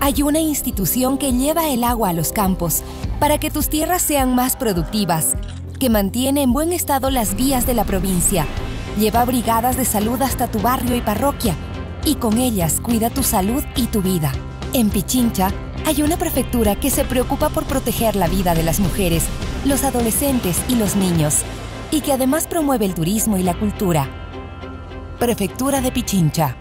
hay una institución que lleva el agua a los campos para que tus tierras sean más productivas, que mantiene en buen estado las vías de la provincia, lleva brigadas de salud hasta tu barrio y parroquia y con ellas cuida tu salud y tu vida. En Pichincha hay una prefectura que se preocupa por proteger la vida de las mujeres, los adolescentes y los niños y que además promueve el turismo y la cultura. Prefectura de Pichincha.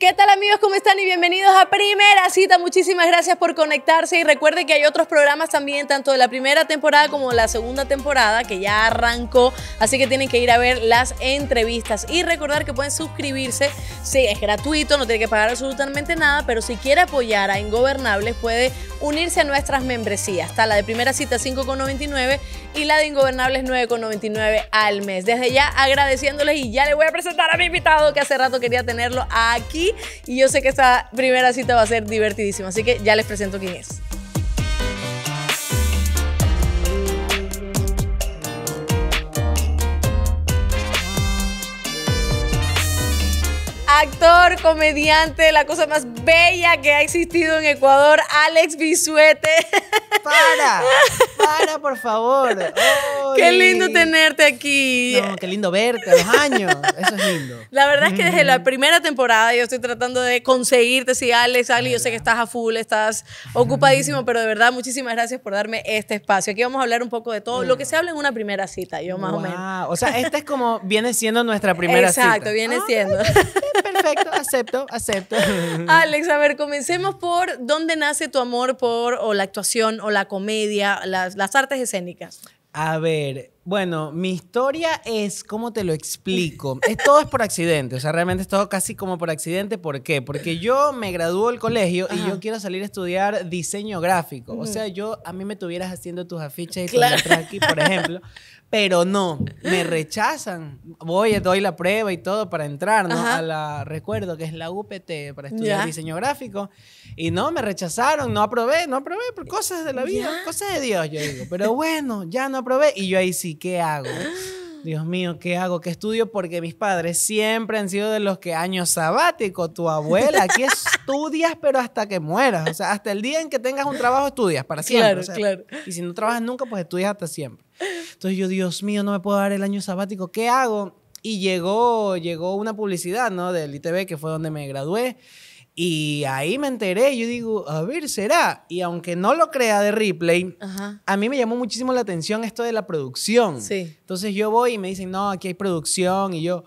¿Qué tal amigos? ¿Cómo están? Y bienvenidos a Primera Cita. Muchísimas gracias por conectarse y recuerde que hay otros programas también, tanto de la primera temporada como de la segunda temporada, que ya arrancó, así que tienen que ir a ver las entrevistas y recordar que pueden suscribirse, sí, es gratuito, no tiene que pagar absolutamente nada, pero si quiere apoyar a Ingobernables puede unirse a nuestras membresías, está la de Primera Cita 5,99 y la de Ingobernables 9,99 al mes. Desde ya agradeciéndoles y ya le voy a presentar a mi invitado que hace rato quería tenerlo aquí y yo sé que esta primera cita va a ser divertidísima. Así que ya les presento quién es. actor, comediante, la cosa más bella que ha existido en Ecuador, Alex Bisuete. Para, para, por favor. Qué lindo tenerte aquí. qué lindo verte, los años, eso es lindo. La verdad es que desde la primera temporada yo estoy tratando de conseguirte, sí, Alex, Ali, yo sé que estás a full, estás ocupadísimo, pero de verdad muchísimas gracias por darme este espacio. Aquí vamos a hablar un poco de todo, lo que se habla en una primera cita, yo más o menos. O sea, esta es como viene siendo nuestra primera cita. Exacto, viene siendo. Perfecto, acepto, acepto. Alex, a ver, comencemos por dónde nace tu amor por la actuación o la comedia, las, las artes escénicas. A ver, bueno, mi historia es, ¿cómo te lo explico? Es, todo es por accidente, o sea, realmente es todo casi como por accidente. ¿Por qué? Porque yo me graduó el colegio y yo quiero salir a estudiar diseño gráfico. O sea, yo, a mí me tuvieras haciendo tus afiches y claro. aquí, por ejemplo, pero no, me rechazan. Voy, doy la prueba y todo para entrar, ¿no? A la, recuerdo que es la UPT para estudiar diseño gráfico. Y no, me rechazaron, no aprobé, no aprobé por cosas de la vida, cosas de Dios, yo digo. Pero bueno, ya no aprobé y yo ahí sí ¿qué hago? Dios mío, ¿qué hago? ¿Qué estudio? Porque mis padres siempre han sido de los que año sabático, tu abuela, aquí estudias, pero hasta que mueras. O sea, hasta el día en que tengas un trabajo estudias para siempre. Y si no trabajas nunca, pues estudias hasta siempre. Entonces yo, Dios mío, no me puedo dar el año sabático, ¿qué hago? Y llegó, llegó una publicidad, ¿no? Del ITV, que fue donde me gradué. Y ahí me enteré, yo digo, a ver, será. Y aunque no lo crea de replay, a mí me llamó muchísimo la atención esto de la producción. Entonces yo voy y me dicen, no, aquí hay producción. Y yo,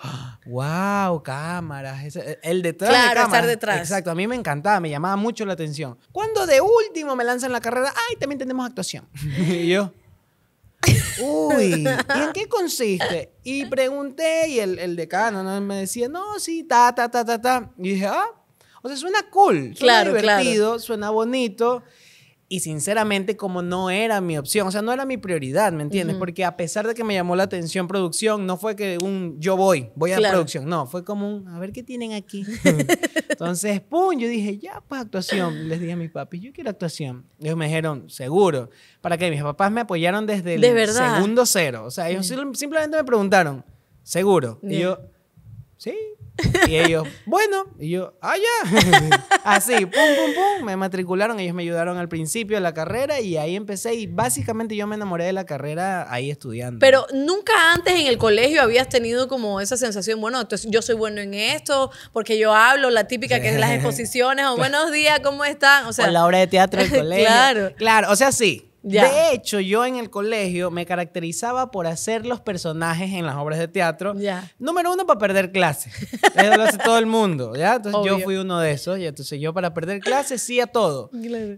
wow, ah, cámaras. E, el detrás. Claro, de cámaras. estar detrás. Exacto, a mí me encantaba, me llamaba mucho la atención. Cuando de último me lanzan la carrera, ay, también tenemos actuación. y yo, Uy, ¿y en qué consiste? Y pregunté y el, el decano me decía, no, sí, ta, ta, ta, ta, ta. Y dije, ah, o sea, suena cool, suena claro, divertido, suena bonito. Y sinceramente, como no era mi opción, o sea, no era mi prioridad, ¿me entiendes? Porque a pesar de que me llamó la atención producción, no fue que un yo voy, voy a la producción, no, fue como un a ver qué tienen aquí. Entonces, pum, yo dije, ya, pues actuación. Les dije a mis papis, yo quiero actuación. Ellos me dijeron, seguro. ¿Para qué? Mis papás me apoyaron desde el segundo cero. O sea, ellos simplemente me preguntaron, seguro. Y yo, sí, y ellos, bueno, y yo, ah, ya. Así, pum, pum, pum, me matricularon, ellos me ayudaron al principio de la carrera y ahí empecé y básicamente yo me enamoré de la carrera ahí estudiando. Pero nunca antes en el colegio habías tenido como esa sensación, bueno, entonces yo soy bueno en esto, porque yo hablo, la típica que es las exposiciones, o buenos días, ¿cómo están? O sea, la obra de teatro del colegio. Claro, o sea, sí, de hecho, yo en el colegio me caracterizaba por hacer los personajes en las obras de teatro. Número uno, para perder clases. Eso lo hace todo el mundo, yo fui uno de esos. Y entonces yo para perder clases sí todo.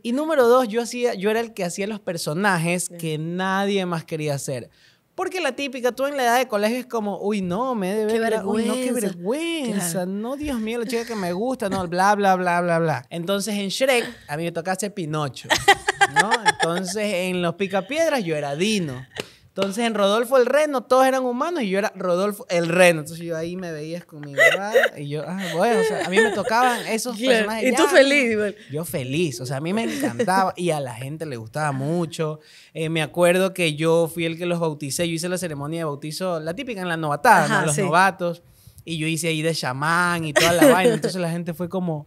Y número dos, yo, hacía, yo era el que hacía los personajes que nadie más quería hacer. Porque la típica, tú en la edad de colegio es como, uy, no, me debe qué vergüenza. no, qué vergüenza. No, Dios mío, la chica que me gusta, no, bla, bla, bla, bla, bla. Entonces en Shrek, a mí me tocaba hacer Pinocho. ¿no? Entonces, en los picapiedras yo era Dino. Entonces, en Rodolfo el Reno todos eran humanos y yo era Rodolfo el Reno. Entonces, yo ahí me veías con mi mamá. y yo, ah, bueno, o sea, a mí me tocaban esos personajes. Y tú feliz, Yo feliz, o sea, a mí me encantaba y a la gente le gustaba mucho. Eh, me acuerdo que yo fui el que los bauticé, yo hice la ceremonia de bautizo, la típica en la novatada, los novatos. Y yo hice ahí de chamán y toda la vaina. Entonces la gente fue como,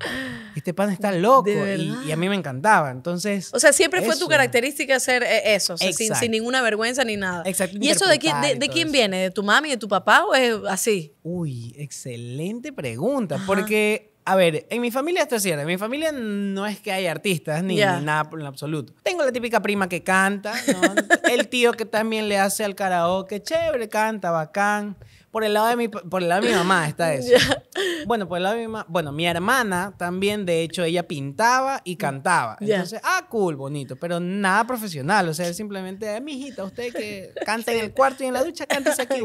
este pan está loco. Y, a mí me encantaba. Entonces. O sea, siempre fue tu característica hacer eh, eso, sin, sin, ninguna vergüenza ni nada. Exacto. ¿Y eso de, quién, de, quién viene? ¿De tu mami, de tu papá o es así? Uy, excelente pregunta. Porque a ver, en mi familia esto es cierto. En mi familia no es que hay artistas ni, nada en absoluto. Tengo la típica prima que canta, el tío que también le hace al karaoke, chévere, canta, bacán. Por el lado de mi, por el lado de mi mamá está eso. Bueno, por el lado de mi mamá. Bueno, mi hermana también, de hecho, ella pintaba y cantaba. Entonces, ah, cool, bonito, pero nada profesional. O sea, simplemente, mi hijita, usted que canta en el cuarto y en la ducha, cántese aquí.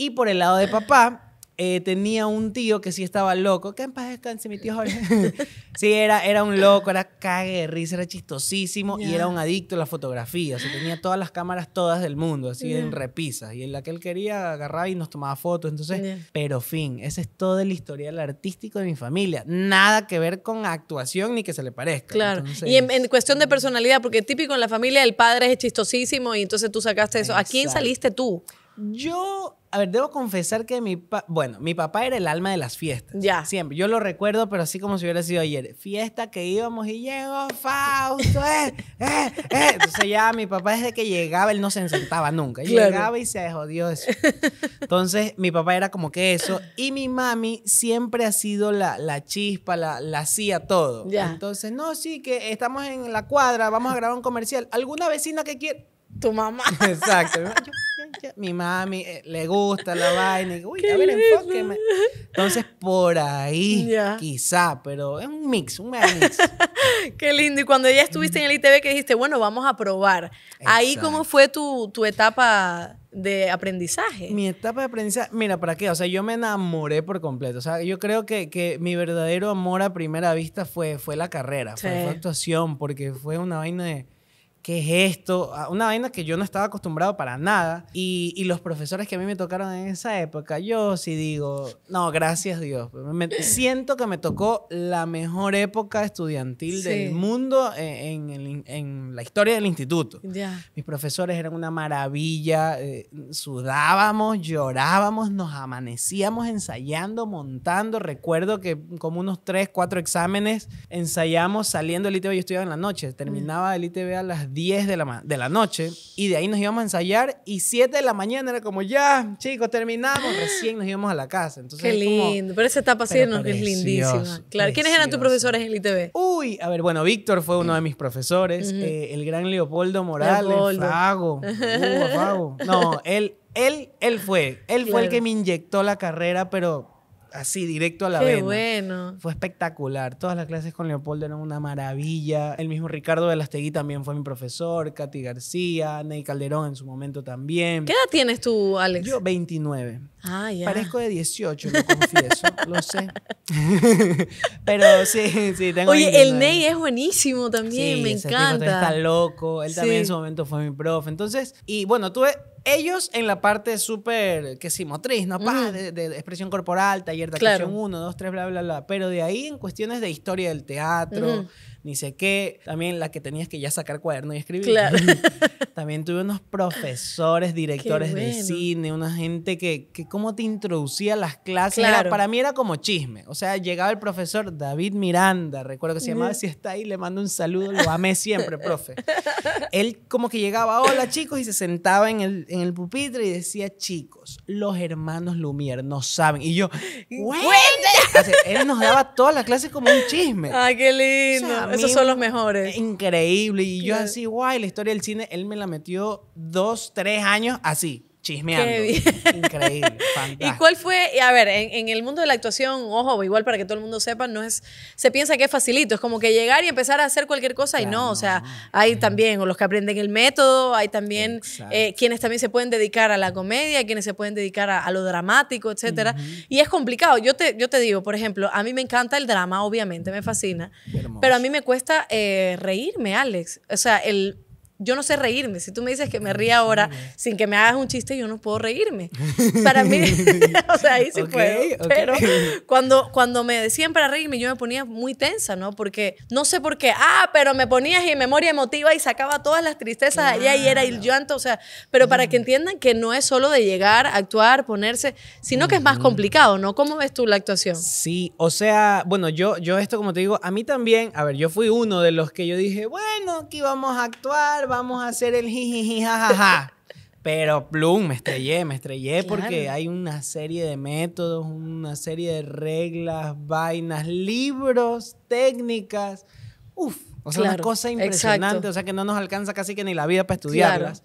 Y por el lado de papá, eh, tenía un tío que sí estaba loco, que en paz descanse mi tío Jorge. sí, era, era un loco, era cague de risa, era chistosísimo y era un adicto a la fotografía. O tenía todas las cámaras todas del mundo, así en repisas. Y en la que él quería agarraba y nos tomaba fotos. Entonces, pero fin, ese es todo el historial artístico de mi familia. Nada que ver con actuación ni que se le parezca. Claro. y en, cuestión de personalidad, porque típico en la familia el padre es chistosísimo y entonces tú sacaste eso. ¿A quién saliste tú? Yo a ver, debo confesar que mi papá, bueno, mi papá era el alma de las fiestas. Ya. Siempre. Yo lo recuerdo, pero así como si hubiera sido ayer. Fiesta que íbamos y llegó Fausto. Eh, eh, eh. Entonces ya mi papá desde que llegaba, él no se sentaba nunca. Llegaba y se jodió eso. Entonces mi papá era como que eso. Y mi mami siempre ha sido la, chispa, la, la hacía todo. Ya. Entonces, no, sí, que estamos en la cuadra, vamos a grabar un comercial. ¿Alguna vecina que quiere tu mamá. Exacto. Mi mami eh, le gusta la vaina. Uy, a ver, enfóqueme. Entonces, por ahí, quizá, pero es un mix, un mix. Qué lindo. Y cuando ya estuviste en el ITV, que dijiste, bueno, vamos a probar. Ahí, ¿cómo fue tu, etapa de aprendizaje. Mi etapa de aprendizaje, mira, ¿para qué? O sea, yo me enamoré por completo. O sea, yo creo que, mi verdadero amor a primera vista fue, fue la carrera, fue, fue actuación, porque fue una vaina de ¿qué es esto? Ah, una vaina que yo no estaba acostumbrado para nada. Y, los profesores que a mí me tocaron en esa época, yo sí digo, no, gracias Dios. siento que me tocó la mejor época estudiantil del mundo en, la historia del instituto. Mis profesores eran una maravilla, eh, sudábamos, llorábamos, nos amanecíamos ensayando, montando. Recuerdo que como unos tres, cuatro exámenes ensayamos saliendo del ITB, yo estudiaba en la noche, terminaba el ITB a las 10 de la, de la noche y de ahí nos íbamos a ensayar y 7 de la mañana era como ya, chicos, terminamos, recién nos íbamos a la casa. Entonces, Qué lindo, pero esa etapa sí es lindísima. Claro, ¿quiénes eran tus profesores en el ITV? Uy, a ver, bueno, Víctor fue uno de mis profesores, eh, el gran Leopoldo Morales, Leopoldo. Fago, No, él, él, él fue, él fue el que me inyectó la carrera, pero así directo a la Qué bueno. Fue espectacular. Todas las clases con Leopoldo eran una maravilla. El mismo Ricardo de Velastegui también fue mi profesor, Katy García, Ney Calderón en su momento también. ¿Qué edad tienes tú, Alex? Yo 29. Ah, ya. Parezco de 18, lo confieso, lo sé. Pero sí, sí, tengo Oye, el Ney es buenísimo también, me encanta. está loco, él también en su momento fue mi profe. Entonces, y bueno, tuve ellos en la parte súper, que sí, motriz, ¿no? de, expresión corporal, taller de acción 1, 2, 3, bla, bla, bla. Pero de ahí en cuestiones de historia del teatro, ni sé qué. También la que tenías que ya sacar cuaderno y escribir. También tuve unos profesores, directores de cine, una gente que, que cómo te introducía las clases. para mí era como chisme. O sea, llegaba el profesor David Miranda, recuerdo que se llamaba, si está ahí, le mando un saludo, lo amé siempre, profe. Él como que llegaba, hola chicos, y se sentaba en el, pupitre y decía, chicos, los hermanos Lumière no saben. Y yo, Él nos daba toda la clase como un chisme. ¡Ay, qué lindo! Esos son los mejores. Increíble. Y yo así, guay, la historia del cine, él me la metió dos, tres años así. Chismeando. Increíble. ¿Y cuál fue? A ver, en, el mundo de la actuación, ojo, igual para que todo el mundo sepa, no es. Se piensa que es facilito, es como que llegar y empezar a hacer cualquier cosa y no. O sea, hay también los que aprenden el método, hay también eh, quienes también se pueden dedicar a la comedia, quienes se pueden dedicar a, lo dramático, etcétera. Y es complicado. Yo te, yo te digo, por ejemplo, a mí me encanta el drama, obviamente, me fascina. Pero a mí me cuesta eh, reírme, Alex. O sea, el yo no sé reírme. Si tú me dices que me ría ahora sin que me hagas un chiste, yo no puedo reírme. Para mí, o sea, ahí sí puedo. Pero cuando, cuando me decían para reírme, yo me ponía muy tensa, ¿no? Porque no sé por qué. Ah, pero me ponías en memoria emotiva y sacaba todas las tristezas Y allá y era el llanto. O sea, pero para que entiendan que no es solo de llegar, actuar, ponerse, sino que es más complicado, ¿no? ¿Cómo ves tú la actuación? Sí, o sea, bueno, yo, yo esto, como te digo, a mí también, a ver, yo fui uno de los que yo dije, bueno, aquí vamos a actuar, vamos a hacer el jiji jajaja. Pero plum, me estrellé, me estrellé porque hay una serie de métodos, una serie de reglas, vainas, libros, técnicas. Uf, o sea, una cosa impresionante, o sea, que no nos alcanza casi que ni la vida para estudiarlas.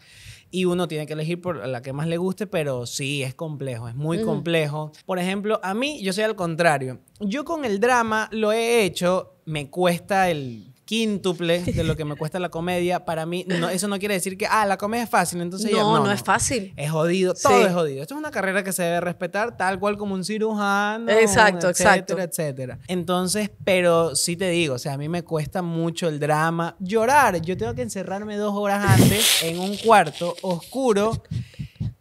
Y uno tiene que elegir por la que más le guste, pero sí, es complejo, es muy complejo. Por ejemplo, a mí yo soy al contrario. Yo con el drama lo he hecho, me cuesta el quíntuple de lo que me cuesta la comedia, para mí eso no quiere decir que, ah, la comedia es fácil, entonces yo. no, no, es fácil. Es jodido, todo es jodido. Esto es una carrera que se debe respetar tal cual como un cirujano, exacto, etcétera, etcétera. Entonces, pero sí te digo, o sea, a mí me cuesta mucho el drama, llorar, yo tengo que encerrarme dos horas antes en un cuarto oscuro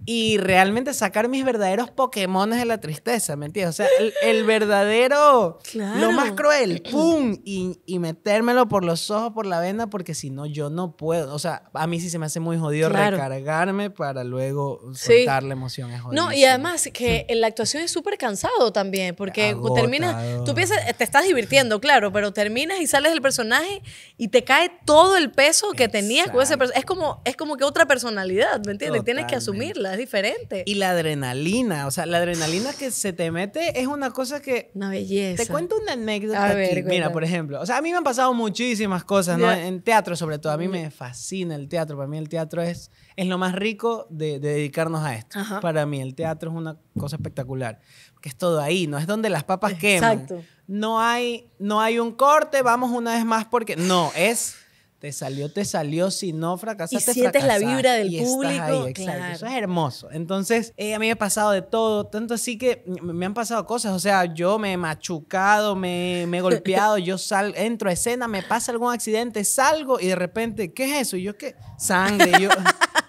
y realmente sacar mis verdaderos Pokémon de la tristeza, ¿me entiendes? O sea, el, verdadero, lo más cruel, ¡pum! Y, y, metérmelo por los ojos, por la venda porque si no, yo no puedo. O sea, a mí sí se me hace muy jodido recargarme para luego soltar la emoción. No, y además que mm. la actuación es súper cansado también, porque terminas, tú piensas, te estás divirtiendo, claro, pero terminas y sales del personaje y te cae todo el peso que tenías con ese personaje. Es como, es como que otra personalidad, ¿me entiendes? Tienes que asumirla diferente. Y la adrenalina, o sea, la adrenalina que se te mete es una cosa que... Una belleza. Te cuento una anécdota. Mira, por ejemplo, o sea, a mí me han pasado muchísimas cosas, ¿no? En teatro sobre todo, a mí me fascina el teatro, para mí el teatro es, es lo más rico de, dedicarnos a esto. Para mí el teatro es una cosa espectacular, que es todo ahí, no es donde las papas queman. Exacto. No hay, no hay un corte, vamos una vez más porque... No, es te salió, te salió, si no fracasaste, Y sientes la vibra del público. claro. Eso es hermoso. Entonces, eh, a mí me ha pasado de todo, tanto así que me han pasado cosas, o sea, yo me he machucado, me, he golpeado, yo sal, entro a escena, me pasa algún accidente, salgo y de repente, ¿qué es eso? Y yo, ¿qué? Sangre,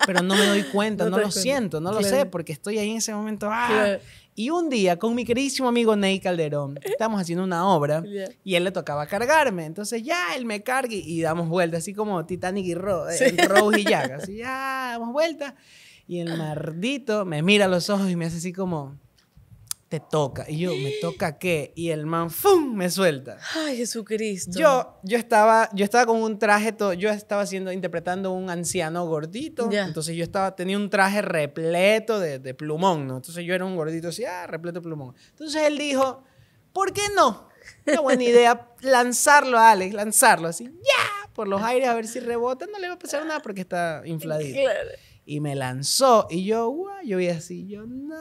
pero no me doy cuenta, no, lo siento, no lo sé, porque estoy ahí en ese momento, ¡ah! Y un día, con mi queridísimo amigo Ney Calderón, estamos haciendo una obra y él le tocaba cargarme. Entonces ya él me carga y damos vuelta así como Titanic y Rose eh, Rose y Jack. Así ya damos vuelta Y el mardito me mira a los ojos y me hace así como, te toca. Y yo, ¿me toca qué? Y el man, ¡fum!, me suelta. Ay, Jesucristo. Yo, yo, estaba, yo estaba con un traje, todo, yo estaba haciendo, interpretando un anciano gordito. Entonces yo estaba, tenía un traje repleto de, plumón, ¿no? Entonces yo era un gordito así, ah, repleto de plumón. Entonces él dijo, ¿por qué no? Qué buena idea lanzarlo a Alex, lanzarlo así, ¡ya! Por los aires a ver si rebota, no le va a pasar nada porque está infladito. Y me lanzó y yo, guau, yo vi así, yo no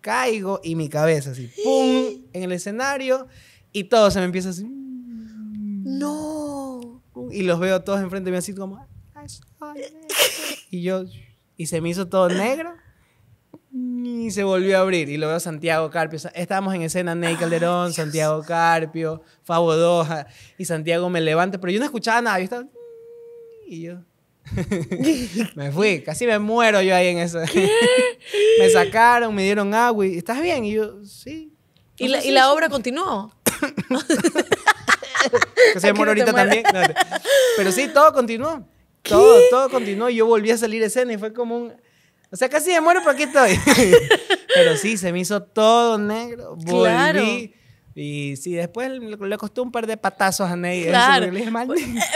caigo y mi cabeza así, ¡pum! en el escenario y todo se me empieza así. ¡No! Y los veo todos enfrente de mí así como. Y yo. Y se me hizo todo negro. Y se volvió a abrir. Y lo veo Santiago Carpio. Estábamos en escena Ney Calderón, Santiago Carpio, Fabo Doha. Y Santiago me levanta. Pero yo no escuchaba nada. Yo estaba. Y yo. me fui, casi me muero yo ahí en eso. me sacaron, me dieron agua y ¿estás bien? Y yo, sí. ¿Y, la, ¿Y la, obra continuó? que se muero ahorita también. pero sí, todo continuó. Todo, todo continuó. Yo volví a salir escena y fue como un... O sea, casi me muero, pero aquí estoy. pero sí, se me hizo todo negro. Volví. Y sí, después le costó un par de patazos a Ney. Claro. Eh,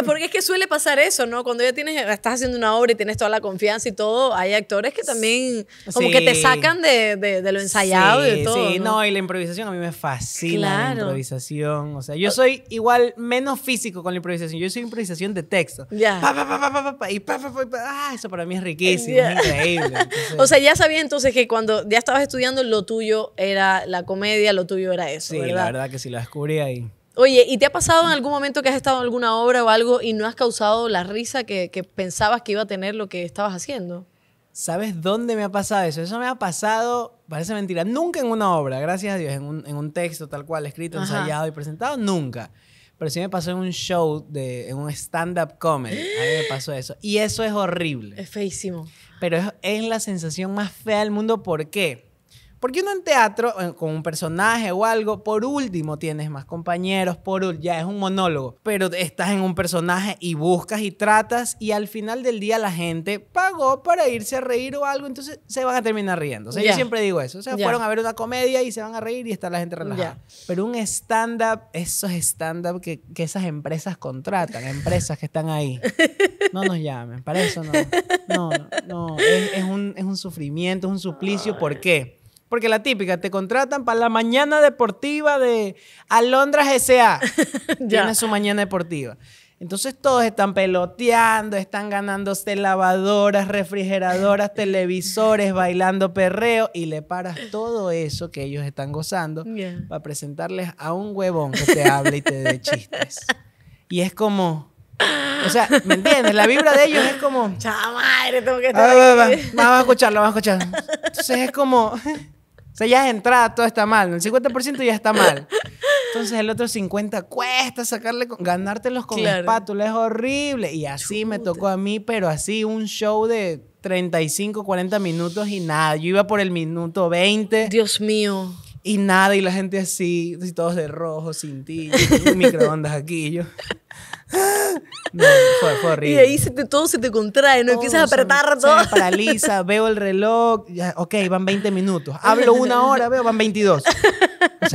porque es que suele pasar eso, ¿no? Cuando ya tienes, estás haciendo una obra y tienes toda la confianza y todo, hay actores que también como que te sacan de, lo ensayado y de todo. Sí, ¿no? y la improvisación a mí me fascina. La improvisación. O sea, yo soy igual menos físico con la improvisación. Yo soy improvisación de texto. Ya. pa y pa, pa, pa, ah, eso para mí es riquísimo, es increíble. o sea, ya sabía entonces que cuando ya estabas estudiando, lo tuyo era la comedia, lo tuyo era eso. ¿verdad? verdad que si lo descubrí ahí. Oye, ¿y te ha pasado en algún momento que has estado en alguna obra o algo y no has causado la risa que, pensabas que iba a tener lo que estabas haciendo? ¿Sabes dónde me ha pasado eso? Eso me ha pasado, parece mentira, nunca en una obra, gracias a Dios, en un, en un texto tal cual, escrito, ensayado y presentado, nunca. Pero sí me pasó en un show, de, en un stand-up comedy, a mí me pasó eso. Y eso es horrible. Es feísimo. Pero es, es la sensación más fea del mundo, ¿por qué? Porque uno en teatro, eh, con un personaje o algo, por último tienes más compañeros, por ya es un monólogo, pero estás en un personaje y buscas y tratas y al final del día la gente pagó para irse a reír o algo, entonces se van a terminar riendo. yo siempre digo eso. O sea, fueron a ver una comedia y se van a reír y está la gente relajada. Pero un stand-up, esos stand-up que, que esas empresas contratan, empresas que están ahí, no nos llamen, para eso no. No, no, Es, es un, es un sufrimiento, es un suplicio. ¿Por qué? Porque la típica, te contratan para la mañana deportiva de Alondras S.A. Tiene su mañana deportiva. Entonces todos están peloteando, están ganándose lavadoras, refrigeradoras, televisores, bailando perreo y le paras todo eso que ellos están gozando para presentarles a un huevón que te hable y te dé chistes. Y es como, o sea, ¿me entiendes? La vibra de ellos es como... chama, tengo que estar ah, Vamos a escucharlo, vamos a escucharlo. Entonces es como... O sea, ya es entrada todo está mal. El 50% ya está mal. Entonces el otro 50 cuesta sacarle, con, ganártelos con espátula, es horrible. Y así me tocó a mí, pero así un show de 35, 40 minutos y nada. Yo iba por el minuto 20. Dios mío. Y nada, y la gente así, todos de rojo, sin ti, microondas aquí. Yo fue, horrible. Y ahí se te, todo se te contrae, ¿no? Empiezas a apretar todo. paraliza, veo el reloj, ok, van 20 minutos. Hablo una hora, veo, van 22. O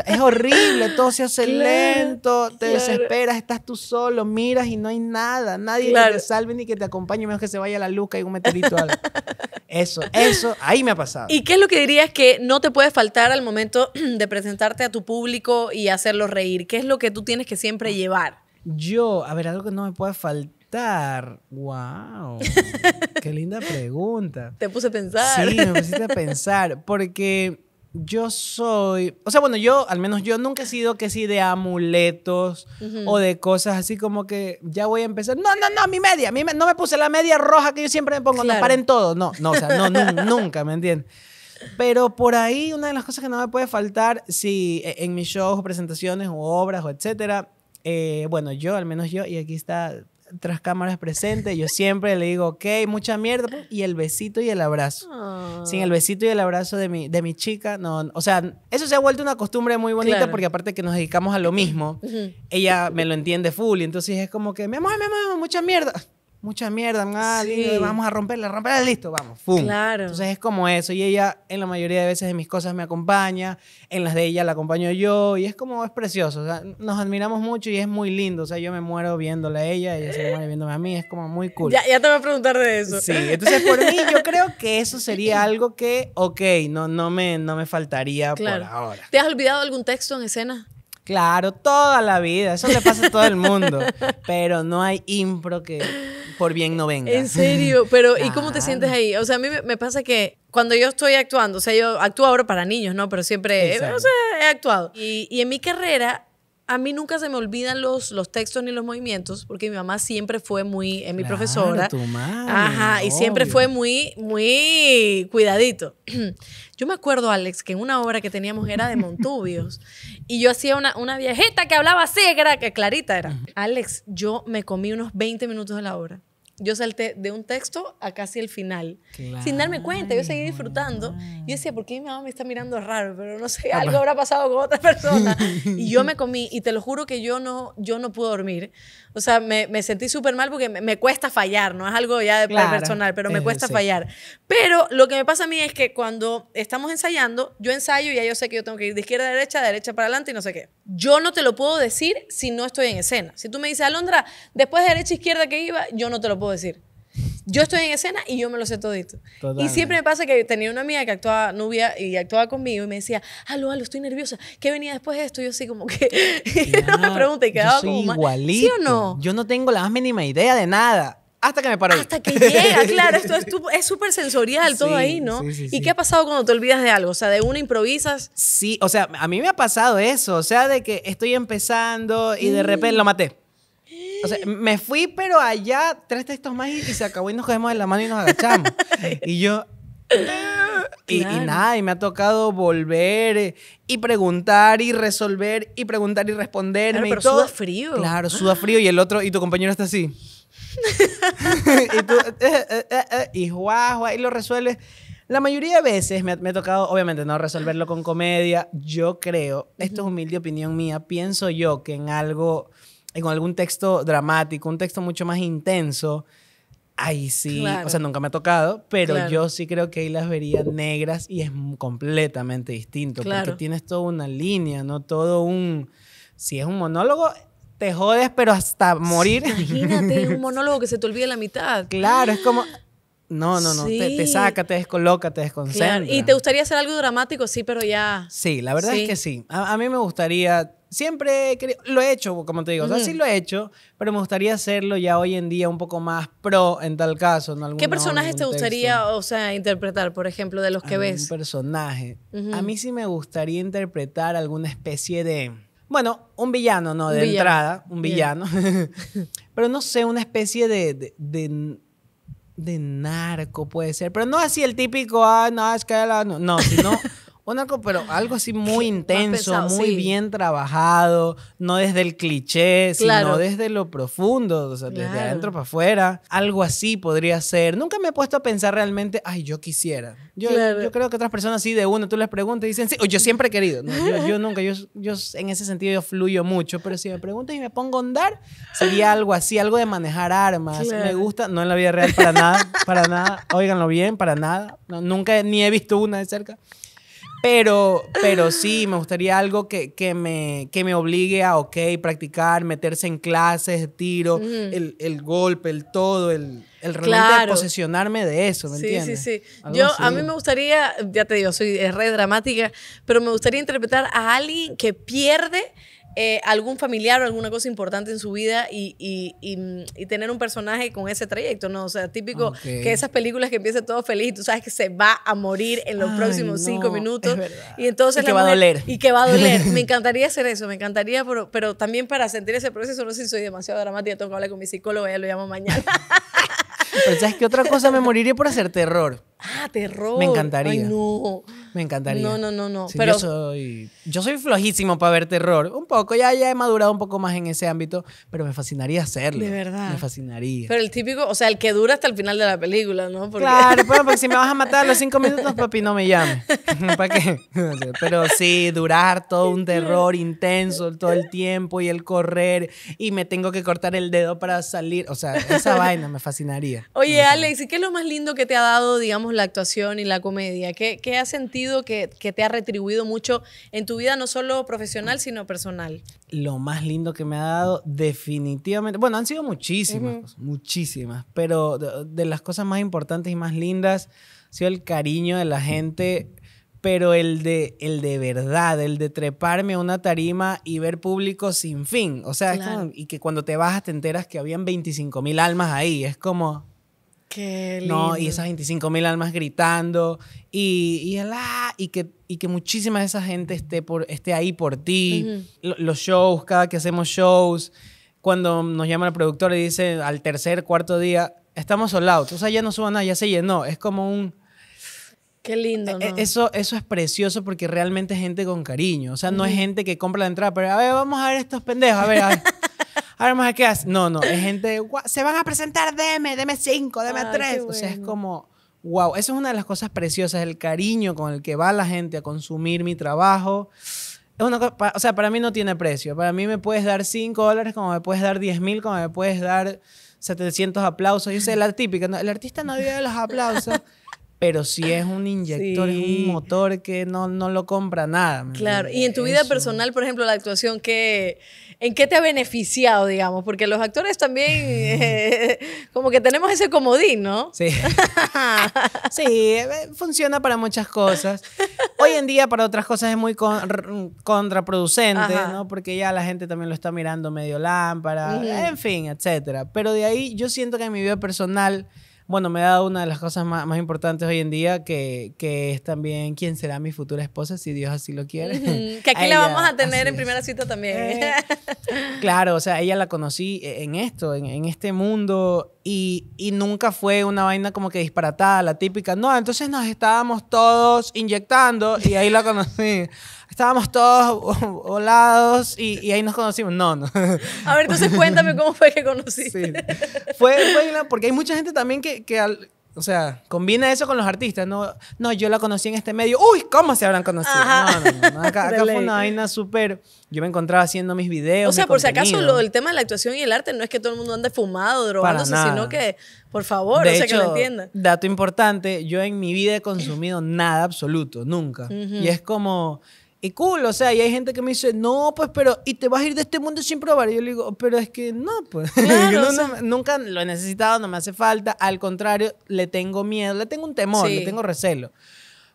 es horrible, todo se hace lento, te desesperas, estás tú solo, miras y no hay nada, nadie que te salve ni que te acompañe, menos que se vaya la luz, y un meteorito Eso, eso, ahí me ha pasado. ¿Y qué es lo que dirías que no te puede faltar al momento de presentarte a tu público y hacerlo reír? ¿Qué es lo que tú tienes que siempre llevar? Yo, a ver, algo que no me puede faltar. ¡Wow! ¡Qué linda pregunta! Te puse a pensar. Sí, me puse a pensar. Porque yo soy. O sea, bueno, yo, al menos yo nunca he sido que sí de amuletos o de cosas así como que ya voy a empezar. No, no, no, mi media. no me puse la media roja que yo siempre me pongo. No paren todo. No, no, o sea, no, nunca, ¿me entiendes? Pero por ahí una de las cosas que no me puede faltar si e, en mis shows presentaciones o obras o etcétera eh, bueno, yo, al menos yo, y aquí está tras cámaras presente, yo siempre le digo, ok, mucha mierda, pues, y el besito y el abrazo. Ah. Sin el besito y el abrazo de mi, chica, no, o sea, eso se ha vuelto una costumbre muy bonita porque aparte que nos dedicamos a lo mismo, ella me lo entiende full, y entonces es como que, me amor, mi amor, mucha mierda mucha mierda, ah, vamos a romperla, romperla, listo, vamos, Claro. Entonces es como eso, y ella en la mayoría de veces de mis cosas me acompaña, en las de ella la acompaño yo, y es como, es precioso, o sea, nos admiramos mucho y es muy lindo, o sea, yo me muero viéndola a ella, ella se muere viéndome a mí, es como muy cool. Ya, te voy a preguntar de eso. Sí, entonces por mí yo creo que eso sería algo que, ok, no, no, me, no me faltaría por ahora. ¿Te has olvidado algún texto en escena? Claro, toda la vida, eso le pasa a todo el mundo, pero no hay impro que por bien no venga. En serio, pero ¿y cómo te sientes ahí? O sea, a mí me pasa que cuando yo estoy actuando, o sea, yo actúo ahora para niños, ¿no? Pero siempre he actuado. Y, en mi carrera a mí nunca se me olvidan los, los textos ni los movimientos, porque mi mamá siempre fue muy, en eh, mi profesora. Tu madre, ajá, y siempre fue muy, muy cuidadito. Yo me acuerdo, Alex, que en una obra que teníamos era de Montubios, y yo hacía una, una viejita que hablaba así, que que clarita era. Alex, yo me comí unos 20 minutos de la obra yo salté de un texto a casi el final. Sin darme cuenta, yo seguí disfrutando. Yo decía, ¿por qué mi mamá me está mirando raro? Pero no sé, ah, algo habrá pasado con otra persona. Y yo me comí, y te lo juro que yo no, yo no pude dormir. O sea, me, sentí súper mal porque me, cuesta fallar, no es algo ya de personal, pero me cuesta fallar. Pero lo que me pasa a mí es que cuando estamos ensayando, yo ensayo y ya yo sé que yo tengo que ir de izquierda a derecha, de derecha para adelante y no sé qué. Yo no te lo puedo decir si no estoy en escena. Si tú me dices, Alondra, después de derecha a izquierda que iba, yo no te lo puedo decir. Yo estoy en escena y yo me lo sé todito. Y siempre me pasa que tenía una amiga que actuaba, Nubia, y actuaba conmigo y me decía, aló, aló, estoy nerviosa. ¿Qué venía después de esto? yo así como que... no me pregunté. y quedaba yo soy igualito. ¿Sí o no? Yo no tengo la más mínima idea de nada. Hasta que me paro. Hasta que llega, claro. Esto es súper sensorial todo ahí, ¿no? ¿Y qué ha pasado cuando te olvidas de algo? O sea, de una improvisas. Sí, o sea, a mí me ha pasado eso. O sea, de que estoy empezando y de mm. repente lo maté. O sea, me fui, pero allá tres textos más y, se acabó y nos cogemos de la mano y nos agachamos. y yo... Y, nada, y me ha tocado volver eh, y preguntar y resolver y preguntar y responderme y todo. suda frío. Claro, suda frío y el otro, y tu compañero está así. y tú, eh, eh, y guau, lo resuelves. La mayoría de veces me, me, ha tocado, obviamente, no resolverlo con comedia. Yo creo, esto es humilde opinión mía, pienso yo que en algo con algún texto dramático, un texto mucho más intenso, ahí sí, o sea, nunca me ha tocado, pero yo sí creo que ahí las vería negras y es completamente distinto, claro. porque tienes toda una línea, ¿no? Todo un... Si es un monólogo, te jodes, pero hasta morir. imagínate un monólogo que se te olvide la mitad. Claro, es como... No, no, no, te, saca, te descoloca, te desconcentra. ¿Y te gustaría hacer algo dramático? Sí, pero ya... Sí, la verdad es que sí. a, mí me gustaría siempre lo he hecho, como te digo, así lo he hecho, pero me gustaría hacerlo ya hoy en día un poco más pro en tal caso. ¿Qué personajes te gustaría, o sea, interpretar, por ejemplo, de los que ves? Un personaje. A mí sí me gustaría interpretar alguna especie de, bueno, un villano, no, de entrada, un villano, pero no sé, una especie de, de, de narco puede ser, pero no así el típico, ah, no, es que no, no, pero algo así muy intenso, muy bien trabajado, no desde el cliché, sino desde lo profundo, o sea, desde adentro para afuera. Algo así podría ser. Nunca me he puesto a pensar realmente, ay, yo quisiera. Yo, yo creo que otras personas así de uno, tú les preguntas y dicen, sí, o yo siempre he querido. yo, nunca, yo, yo en ese sentido yo fluyo mucho, pero si me preguntas y me pongo a andar, sería algo así, algo de manejar armas. Me gusta, no en la vida real para nada, para nada. Óiganlo bien, para nada. nunca ni he visto una de cerca. Pero, pero sí, me gustaría algo que, me, que me obligue a, ok, practicar, meterse en clases, tiro, el, golpe, el todo, el, el realmente posesionarme de eso, ¿me sí, Sí, sí, Yo, a mí me gustaría, ya te digo, soy re dramática, pero me gustaría interpretar a alguien que pierde eh, algún familiar o alguna cosa importante en su vida y, tener un personaje con ese trayecto, ¿no? O sea, típico que esas películas que empiezan todo feliz, tú sabes que se va a morir en los próximos cinco minutos. Y entonces... que va a doler. Y que va a doler. me encantaría hacer eso, me encantaría, pero, pero también para sentir ese proceso, no sé si soy demasiado dramática, tengo que hablar con mi psicólogo, ya lo llamo mañana. pero sabes que otra cosa me moriría por hacer terror. Ah, terror. Me encantaría. no. Me encantaría. No, no, no, no. yo, soy, yo soy flojísimo para ver terror. Un poco, ya, ya he madurado un poco más en ese ámbito, pero me fascinaría hacerlo. De verdad. Me fascinaría. Pero el típico, o sea, el que dura hasta el final de la película, ¿no? Claro, pero porque si me vas a matar a los cinco minutos, papi, no me llame. ¿Para qué? Pero sí, durar todo un terror intenso todo el tiempo y el correr y me tengo que cortar el dedo para salir. O sea, esa vaina me fascinaría. Oye, Alex, ¿y qué es lo más lindo que te ha dado, digamos, la actuación y la comedia. ¿Qué, qué has sentido que, te ha retribuido mucho en tu vida, no solo profesional, sino personal? Lo más lindo que me ha dado, definitivamente, bueno, han sido muchísimas, muchísimas, pero de, las cosas más importantes y más lindas ha sido el cariño de la gente. Pero el de, el de verdad, el de treparme a una tarima y ver público sin fin. O sea, y que cuando te bajas te enteras que habían 25 mil almas ahí. Es como, no, y esas 25 mil almas gritando y, y, ah, y, que, y que muchísima de esa gente esté, por, esté ahí por ti. Los shows, cada que hacemos shows, cuando nos llama el productor y dice al tercer, cuarto día, estamos sold out. O sea, ya no suba nada, ya se llenó. Es como un... Qué lindo. E, e, eso, eso es precioso porque realmente es gente con cariño. O sea, no es gente que compra la entrada, pero a ver, vamos a ver estos pendejos, a ver. A ver. ahora más qué haces? No, no, es gente, se van a presentar, deme, deme cinco, deme tres. O sea, es como, wow, eso es una de las cosas preciosas, el cariño con el que va la gente a consumir mi trabajo. Es una cosa, o sea, para mí no tiene precio. Para mí me puedes dar 5 dólares, como me puedes dar 10 mil, como me puedes dar 700 aplausos. Yo sé, la típica, el artista no vive de los aplausos pero si es un inyector, es un motor que no, lo compra nada. Claro, y en tu vida personal, por ejemplo, la actuación, que, ¿en qué te ha beneficiado, digamos? Porque los actores también, eh, como que tenemos ese comodín, ¿no? Sí. sí, eh, funciona para muchas cosas. Hoy en día para otras cosas es muy contraproducente, ¿no? Porque ya la gente también lo está mirando medio lámpara, en fin, etcétera. Pero de ahí yo siento que en mi vida personal bueno, me ha dado una de las cosas más, más importantes hoy en día, que, que, es también quién será mi futura esposa, si Dios así lo quiere. Que aquí la vamos a tener en primera cita también. Eh, claro, o sea, ella la conocí en esto, en, en este mundo, y, y, nunca fue una vaina como que disparatada, la típica. No, entonces nos estábamos todos inyectando y ahí la conocí. estábamos todos volados y, ahí nos conocimos. No, no. A ver, entonces cuéntame cómo fue que conociste. Sí. Fue, fue porque hay mucha gente también que, o sea, combina eso con los artistas. No, no, yo la conocí en este medio. Uy, ¿cómo se habrán conocido? No, no, Acá, fue una vaina súper. Yo me encontraba haciendo mis videos. O sea, por si acaso lo, el tema de la actuación y el arte no es que todo el mundo ande fumado, drogándose, sino que, por favor, o sea, que lo entiendan. Dato importante: yo en mi vida he consumido nada absoluto, nunca. Y es como y cool, o sea, y hay gente que me dice, no, pues, pero, y te vas a ir de este mundo sin probar. yo le digo, pero es que no, pues. nunca lo he necesitado, no me hace falta. Al contrario, le tengo miedo, le tengo un temor, le tengo recelo.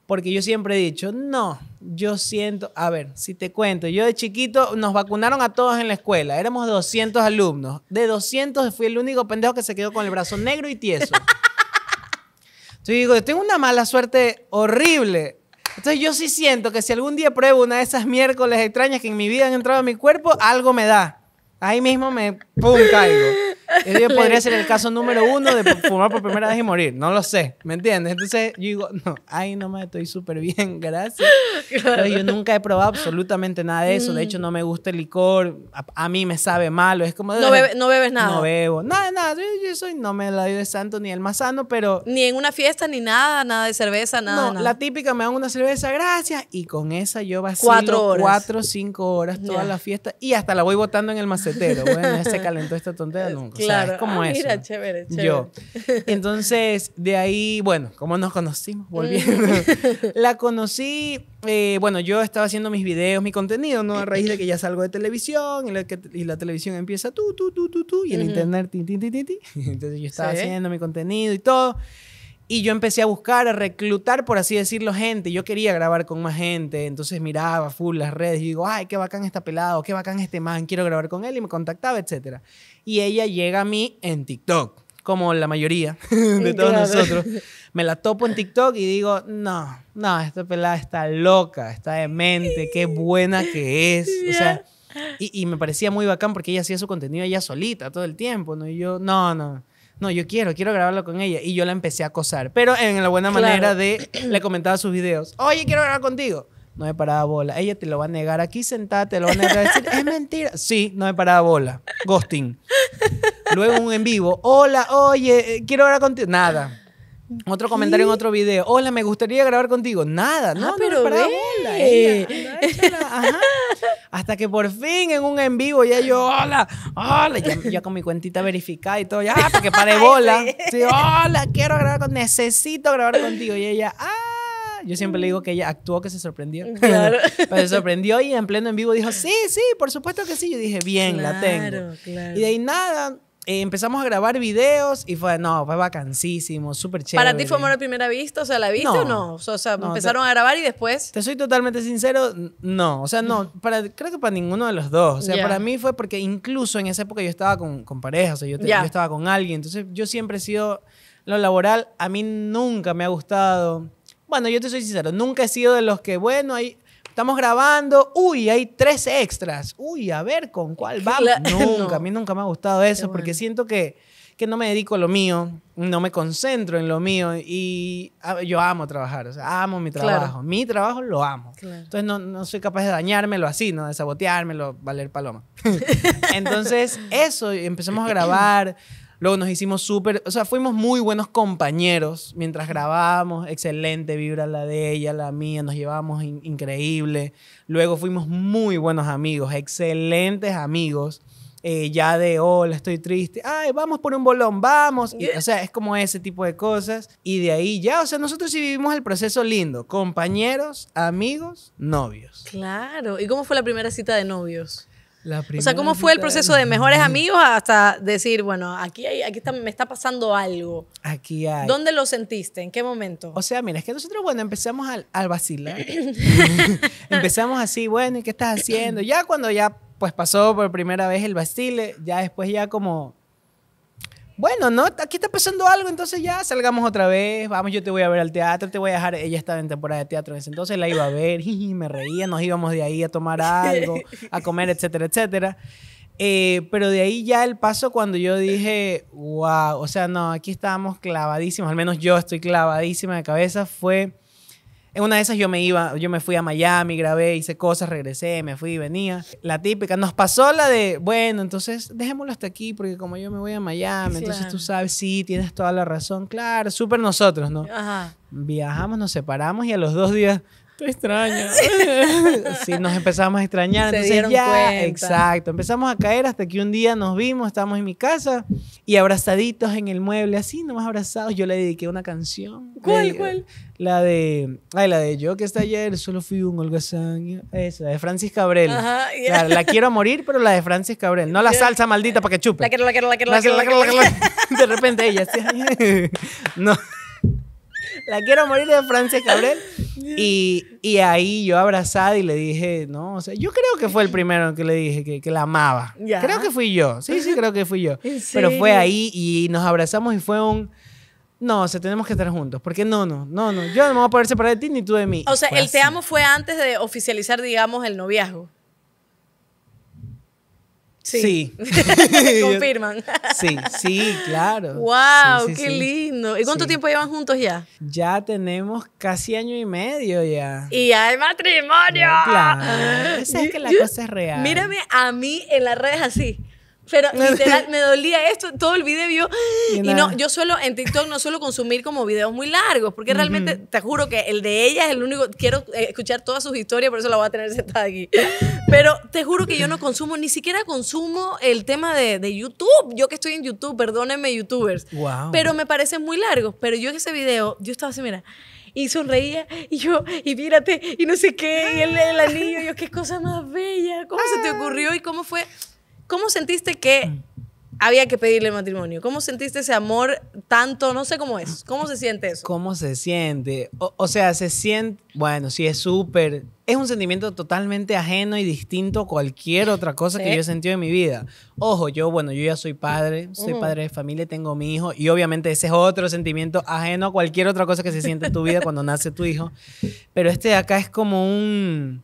Porque yo siempre he dicho, no, yo siento, a ver, si te cuento, yo de chiquito nos vacunaron a todos en la escuela, éramos 200 alumnos. De 200 fui el único pendejo que se quedó con el brazo negro y tieso. Entonces digo, tengo una mala suerte horrible entonces yo sí siento que si algún día pruebo una de esas miércoles extrañas que en mi vida han entrado a mi cuerpo, algo me da. Ahí mismo me pum caigo. Yo podría ser el caso número uno de fumar por primera vez y morir. No lo sé, ¿me entiendes? Entonces yo digo, no, ahí me estoy súper bien, gracias. Pero yo nunca he probado absolutamente nada de eso. De hecho, mm. no me gusta el licor. A, mí me sabe malo. Es como... no, bebes nada. No bebo. Nada, nada. Yo, soy, no me la doy de santo ni el más sano, pero... Ni en una fiesta, ni nada, nada de cerveza, nada. No, la típica me dan una cerveza, gracias. Y con esa yo vacilo cuatro, cuatro cinco horas toda la fiesta. Y hasta la voy botando en el bueno, ya se calentó esta tontería nunca. Claro. O sea, es como ah, Mira, chévere, chévere. Yo. Entonces, de ahí, bueno, como nos conocimos, volviendo. Mm. la conocí, eh, bueno, yo estaba haciendo mis videos, mi contenido, ¿no? A raíz de que ya salgo de televisión y la, televisión empieza tú, tú, tú, tú, tú, y el internet, ti, ti, ti, ti, Entonces yo estaba haciendo mi contenido y todo. Y yo empecé a buscar, a reclutar, por así decirlo, gente. Yo quería grabar con más gente. Entonces miraba full las redes y digo, ay, qué bacán está pelado, qué bacán este man, quiero grabar con él. Y me contactaba, etc. Y ella llega a mí en TikTok, como la mayoría de todos nosotros. Me la topo en TikTok y digo, no, no, esta pelada está loca, está demente, qué buena que es. y, me parecía muy bacán porque ella hacía su contenido ella solita todo el tiempo. ¿no? Y yo, no, no no, yo quiero, quiero grabarlo con ella. Y yo la empecé a acosar, pero en la buena manera de, le comentaba sus videos, oye, quiero grabar contigo. No me paraba bola. Ella te lo va a negar. Aquí sentada te lo va a negar. Decir, es mentira. Sí, no me paraba bola. Ghosting. Luego un en vivo. Hola, oye, eh, quiero grabar contigo. Nada. Otro comentario en otro video. Hola, me gustaría grabar contigo. Nada, no, ah, pero no para bola. Hasta que por fin en un en vivo ya yo, hola, hola, ya, con mi cuentita verificada y todo, ya, porque ah, para que pare bola. hola, quiero grabar contigo, necesito grabar contigo. Y ella, ah. Yo siempre le digo que ella actuó, que se sorprendió. Claro. se sorprendió y en pleno en vivo dijo, sí, sí, por supuesto que sí. Yo dije, bien, la tengo. Claro. Y de ahí nada, eh, empezamos a grabar videos y fue, no, fue vacancísimo, súper chévere. ¿Para ti fue amor primera vista? O sea, ¿la viste o no? O sea, empezaron a grabar y después... Te soy totalmente sincero, no. O sea, no, para, creo que para ninguno de los dos. O sea, para mí fue porque incluso en esa época yo estaba con, con pareja, o sea, yo estaba con alguien. Entonces, yo siempre he sido... Lo laboral a mí nunca me ha gustado. Bueno, yo te soy sincero, nunca he sido de los que, bueno, hay, Estamos grabando. Uy, hay tres extras. Uy, a ver con cuál va. nunca, a mí nunca me ha gustado eso porque siento que, que no me dedico a lo mío, no me concentro en lo mío y yo amo trabajar, o sea, amo mi trabajo. Mi trabajo lo amo. Entonces no, soy capaz de dañármelo así, ¿no? de saboteármelo, valer paloma. Entonces, eso, empezamos a grabar. Luego nos hicimos súper, o sea, fuimos muy buenos compañeros mientras grabábamos, excelente vibra la de ella, la mía, nos llevamos increíble. Luego fuimos muy buenos amigos, excelentes amigos. Eh, ya de hola, estoy triste, ay, vamos por un bolón, vamos. Y, o sea, es como ese tipo de cosas. Y de ahí ya, o sea, nosotros sí vivimos el proceso lindo, compañeros, amigos, novios. Claro. ¿Y cómo fue la primera cita de novios? o sea, ¿cómo fue el proceso de mejores amigos hasta decir, bueno, aquí, hay, aquí me está pasando algo? Aquí hay. ¿Dónde lo sentiste? ¿En qué momento? O sea, mira, es que nosotros, bueno, empezamos al, al vacilar. empezamos así, bueno, ¿y qué estás haciendo? Ya cuando ya, pues pasó por primera vez el vacile, ya después ya como bueno, ¿no? Aquí está pasando algo, entonces ya salgamos otra vez, vamos, yo te voy a ver al teatro, te voy a dejar, ella estaba en temporada de teatro, en entonces la iba a ver, me reía, nos íbamos de ahí a tomar algo, a comer, etcétera, etcétera. Eh, pero de ahí ya el paso cuando yo dije, wow, o sea, no, aquí estábamos clavadísimos, al menos yo estoy clavadísima de cabeza, fue en una de esas yo me iba, yo me fui a Miami, grabé, hice cosas, regresé, me fui, venía. La típica, nos pasó la de, bueno, entonces dejémoslo hasta aquí porque como yo me voy a Miami, entonces tú sabes, sí, tienes toda la razón, claro, súper nosotros, ¿no? Ajá. Viajamos, nos separamos y a los dos días extraña extraño. sí, nos empezamos a extrañar. exacto. Empezamos a caer hasta que un día nos vimos, estábamos en mi casa y abrazaditos en el mueble, así, nomás abrazados. Yo le dediqué una canción. ¿Cuál, eh, cuál? La de, ay, la de Yo que está ayer, solo fui un holgazán. Esa, de Francis Cabrel. la, quiero morir, pero la de Francis Cabrel. No la salsa maldita para que chupe. La la quiero. La quiero, la quiero, la quiero. De repente ella, sí. no la quiero morir de Francia Cabrel. Y, y, ahí yo abrazada y le dije, no, o sea, yo creo que fue el primero que le dije que, que la amaba. Creo que fui yo, sí, sí, creo que fui yo. Pero fue ahí y nos abrazamos y fue un... No, o sea, tenemos que estar juntos. Porque no, no, no, no. Yo no me voy a poder separar de ti ni tú de mí. O sea, el te amo fue antes de oficializar, digamos, el noviazgo. Sí. sí. Confirman. sí, sí, claro. ¡Wow! ¡Qué lindo! ¿Y cuánto tiempo llevan juntos ya? Ya tenemos casi año y medio ya. ¡Y hay matrimonio! que la cosa es real. Mírame a mí en las redes así. Pero literal, me dolía esto todo el video. Yo, y, no, yo suelo en TikTok no suelo consumir como videos muy largos, porque realmente te juro que el de ella es el único. Quiero eh, escuchar todas sus historias, por eso la voy a tener sentada aquí. Pero te juro que yo no consumo, ni siquiera consumo el tema de, YouTube. Yo que estoy en YouTube, perdónenme, YouTubers. Wow. Pero me parecen muy largos. Pero yo en ese video, yo estaba así, mira y sonreía y yo y mírate y no sé qué y el, el anillo y yo qué cosa más bella cómo se te ah. ocurrió y cómo fue ¿cómo sentiste que mm. había que pedirle matrimonio? ¿Cómo sentiste ese amor tanto? No sé cómo es. ¿Cómo se siente eso? ¿Cómo se siente? O, sea, se siente, bueno, sí, es súper, es un sentimiento totalmente ajeno y distinto a cualquier otra cosa que yo he sentido en mi vida. Ojo, yo, bueno, yo ya soy padre, soy padre de familia, tengo mi hijo y obviamente ese es otro sentimiento ajeno a cualquier otra cosa que se siente en tu vida cuando nace tu hijo. Pero este acá es como un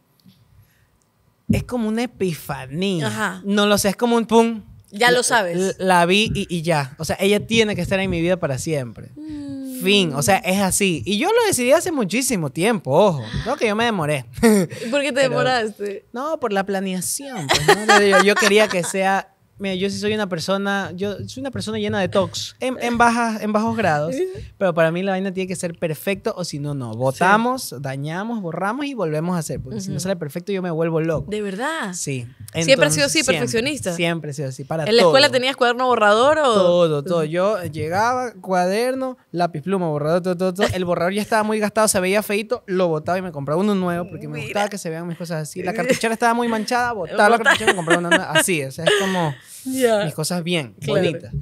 es como una epifanía. Ajá. No lo sé, es como un pum. Ya lo sabes. La, vi y, ya. O sea, ella tiene que estar en mi vida para siempre. Mm. Fin. O sea, es así. Y yo lo decidí hace muchísimo tiempo, ojo. Creo que yo me demoré. ¿Por qué te demoraste? No, por la planeación. Pues, yo quería que sea Mira, yo sí soy una persona, yo soy una persona llena de tox en, en, bajas, en bajos grados, pero para mí la vaina tiene que ser perfecto o si no, no. Botamos, dañamos, borramos y volvemos a hacer, porque si no sale perfecto yo me vuelvo loco. ¿De verdad? Sí. ¿Siempre ha sido así, perfeccionista? Siempre he sido así, para ¿En la escuela tenías cuaderno borrador o...? Todo, todo. Yo llegaba, cuaderno, lápiz, pluma, borrador, todo, todo, todo. El borrador ya estaba muy gastado, se veía feito, lo botaba y me compraba uno nuevo porque me gustaba que se vean mis cosas así. La cartuchera estaba muy manchada, botaba la cartuchera y me compraba una Así, o sea, es como mis cosas bien, bonitas.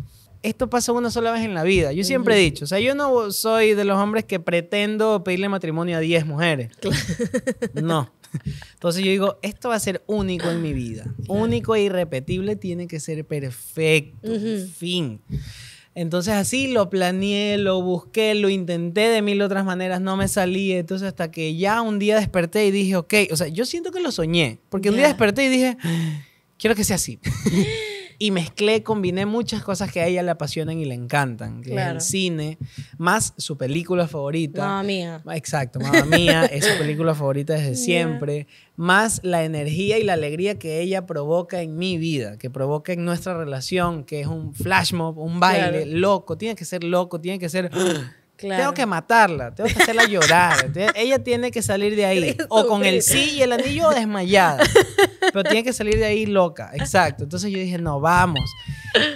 Esto pasa una sola vez en la vida. Yo siempre he dicho, o sea, yo no soy de los hombres que pretendo pedirle matrimonio a 10 mujeres. No. Entonces yo digo, esto va a ser único en mi vida. Único e irrepetible, tiene que ser perfecto. Fin. Entonces así lo planeé, lo busqué, lo intenté de mil otras maneras, no me salí. Entonces hasta que ya un día desperté y dije, ok, o sea, yo siento que lo soñé, porque un día desperté y dije, ah, quiero que sea así. y mezclé, combiné muchas cosas que a ella le apasionan y le encantan. Que el cine, más su película favorita. Mamá mía. Exacto, mamá mía, es su película favorita desde siempre. Más la energía y la alegría que ella provoca en mi vida, que provoca en nuestra relación, que es un flash mob, un baile loco. Tiene que ser loco, tiene que ser. ¡ah! Tengo que matarla, tengo que hacerla llorar. ella tiene que salir de ahí, o con el sí y el anillo o desmayada. Pero tiene que salir de ahí loca, exacto. Entonces yo dije, no, vamos.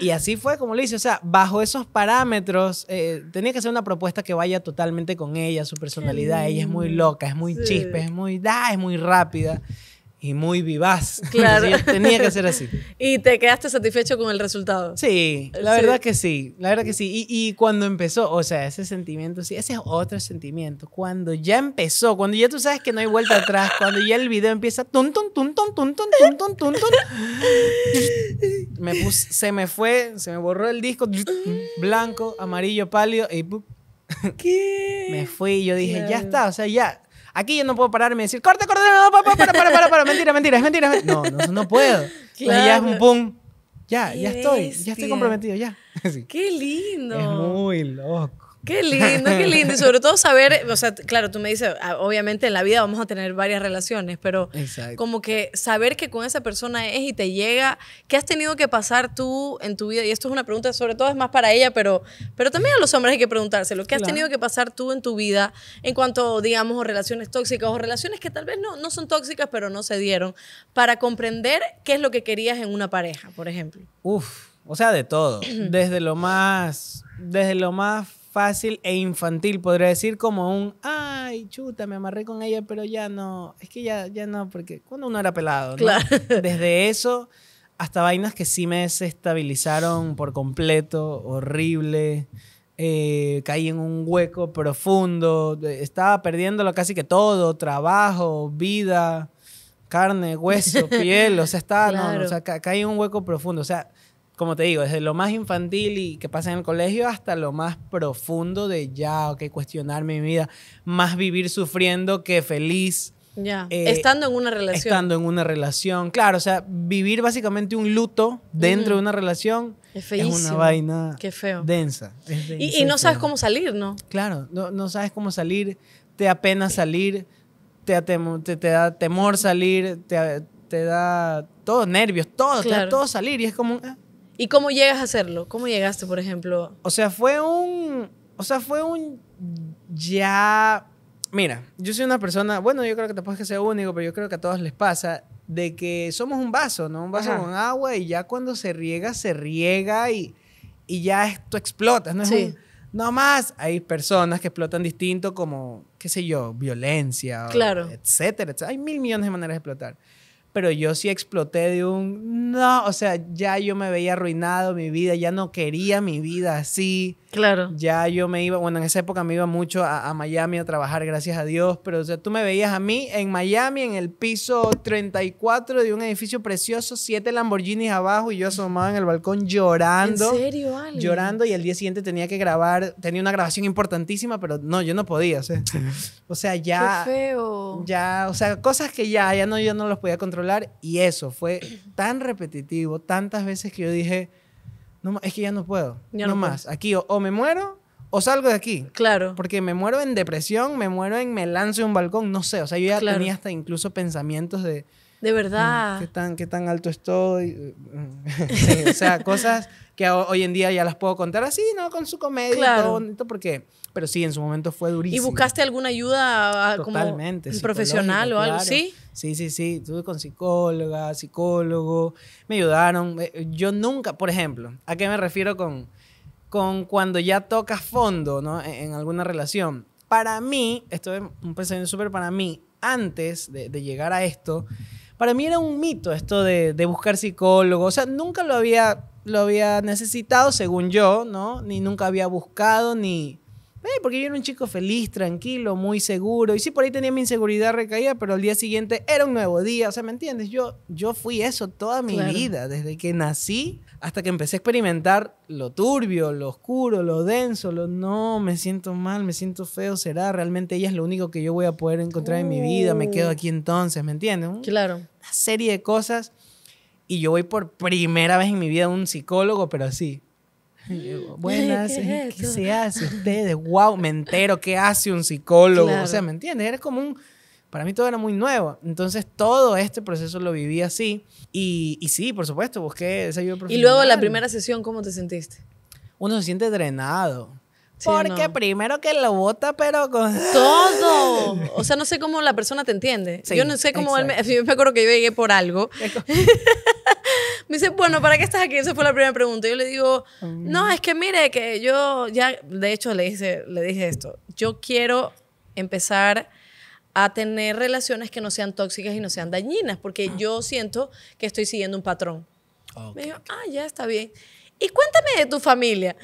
Y así fue como le hice. O sea, bajo esos parámetros, eh, tenía que ser una propuesta que vaya totalmente con ella, su personalidad. Ella es muy loca, es muy chispe, es muy, da, es muy rápida y muy vivaz. Claro. tenía que ser así. ¿Y te quedaste satisfecho con el resultado? Sí, la verdad que sí, la verdad que sí. Y, y, cuando empezó, o sea, ese sentimiento, sí, ese es otro sentimiento. Cuando ya empezó, cuando ya tú sabes que no hay vuelta atrás, cuando ya el video empieza, tun, tun, tun, me puse, se me fue, se me borró el disco, blanco, amarillo, pálido, y... Me fui y yo dije, ya está, o sea, ya Aquí yo no puedo pararme y decir, corte, corte, no, para, para, para, para, mentira, mentira, es mentira, mentira. No, no, no puedo. ya es un pum. Ya, ya estoy, ya estoy comprometido, ya. Qué lindo. Es muy loco. Qué lindo, qué lindo. Y sobre todo saber, o sea, claro, tú me dices, ah, obviamente en la vida vamos a tener varias relaciones, pero como que saber que con esa persona es y te llega, ¿qué has tenido que pasar tú en tu vida? Y esto es una pregunta, sobre todo es más para ella, pero, pero también a los hombres hay que preguntárselo. ¿Qué has tenido que pasar tú en tu vida en cuanto, digamos, o relaciones tóxicas o relaciones que tal vez no, no son tóxicas, pero no se dieron, para comprender qué es lo que querías en una pareja, por ejemplo? Uf, o sea, de todo. Desde lo más, desde lo más fácil e infantil, podría decir, como un, ay, chuta, me amarré con ella, pero ya no, es que ya, ya no, porque cuando uno era pelado, desde eso hasta vainas que sí me desestabilizaron por completo, horrible. Eh, caí en un hueco profundo, estaba perdiéndolo casi que todo, trabajo, vida, carne, hueso, piel, o sea, estaba, o sea, caí en un hueco profundo, o sea, como te digo, desde lo más infantil y que pasa en el colegio hasta lo más profundo de ya, que cuestionar mi vida, más vivir sufriendo que feliz. Ya, eh, estando en una relación. Estando en una relación, claro, o sea, vivir básicamente un luto dentro de una relación es, es, una vaina Qué feo. densa. y, no sabes cómo salir, ¿no? Claro, no, sabes cómo salir, te apena salir, te, da temor salir, te, da todos nervios, todo, te da todo salir y es como... Ah, ¿Y cómo llegas a hacerlo? ¿Cómo llegaste, por ejemplo? O sea, fue un. O sea, fue un. Ya. Mira, yo soy una persona. Bueno, yo creo que tampoco es que sea único, pero yo creo que a todos les pasa de que somos un vaso, ¿no? Un vaso con agua y ya cuando se riega, se riega y, y ya esto explota, ¿no? Es sí. no más, hay personas que explotan distinto como, qué sé yo, violencia, claro. etcétera, etcétera. Hay mil millones de maneras de explotar pero yo sí exploté de un, no, o sea, ya yo me veía arruinado mi vida, ya no quería mi vida así. Claro. Ya yo me iba, bueno, en esa época me iba mucho a, Miami a trabajar, gracias a Dios, pero o sea, tú me veías a mí en Miami, en el piso 34 de un edificio precioso, siete Lamborghinis abajo y yo asomaba en el balcón llorando. ¿En serio, Ale? Llorando y el día siguiente tenía que grabar, tenía una grabación importantísima, pero no, yo no podía, o sea, o sea ya... Qué feo. Ya, o sea, cosas que ya, ya no, yo no los podía controlar y eso fue tan repetitivo, tantas veces que yo dije, no, es que ya no puedo, ya no, más, aquí o, me muero o salgo de aquí. Claro. Porque me muero en depresión, me muero en me lanzo un balcón, no sé, o sea, yo ya tenía hasta incluso pensamientos de... De verdad. Mm, ¿Qué tan, tan alto estoy? o sea, cosas que hoy en día ya las puedo contar así, ¿no? Con su comedia todo bonito, porque pero sí, en su momento fue durísimo. ¿Y buscaste alguna ayuda ah, Totalmente, como profesional o algo? así Sí. Sí, sí, sí. Estuve con psicóloga, psicólogo. Me ayudaron. Eh, yo nunca, por ejemplo, ¿a qué me refiero con, con cuando ya tocas fondo ¿no? E, en, alguna relación? Para mí, esto es un pensamiento súper para mí, antes de, de, llegar a esto, para mí era un mito esto de, de buscar psicólogo. O sea, nunca lo había, lo había necesitado, según yo, ¿no? Ni nunca había buscado, ni eh, porque yo era un chico feliz, tranquilo, muy seguro. Y sí, por ahí tenía mi inseguridad recaída, pero al día siguiente era un nuevo día. O sea, ¿me entiendes? Yo, yo fui eso toda mi vida, desde que nací hasta que empecé a experimentar lo turbio, lo oscuro, lo denso, lo no, me siento mal, me siento feo, será. Realmente ella es lo único que yo voy a poder encontrar en mi vida. Me quedo aquí entonces, ¿me entiendes? Claro. Una serie de cosas. Y yo voy por primera vez en mi vida a un psicólogo, pero así, buenas, ¿qué, se hace ustedes? Wow, me entero, ¿qué hace un psicólogo? O sea, ¿me entiendes? Era como un, para mí todo era muy nuevo. Entonces todo este proceso lo viví así. Y, y sí, por supuesto, busqué esa ayuda profesional. Y luego la primera sesión, ¿cómo te sentiste? Uno se siente drenado. Porque primero que lo vota, pero con... Todo. O sea, no sé cómo la persona te entiende. yo no sé cómo... Él me, me acuerdo que yo llegué por algo. Me dice, bueno, ¿para qué estás aquí? Esa fue la primera pregunta. Yo le digo, mm. no, es que mire, que yo ya, de hecho le dije, le dije esto, yo quiero empezar a tener relaciones que no sean tóxicas y no sean dañinas, porque ah. yo siento que estoy siguiendo un patrón. Ah, me dijo, ah, ya está bien. Y cuéntame de tu familia.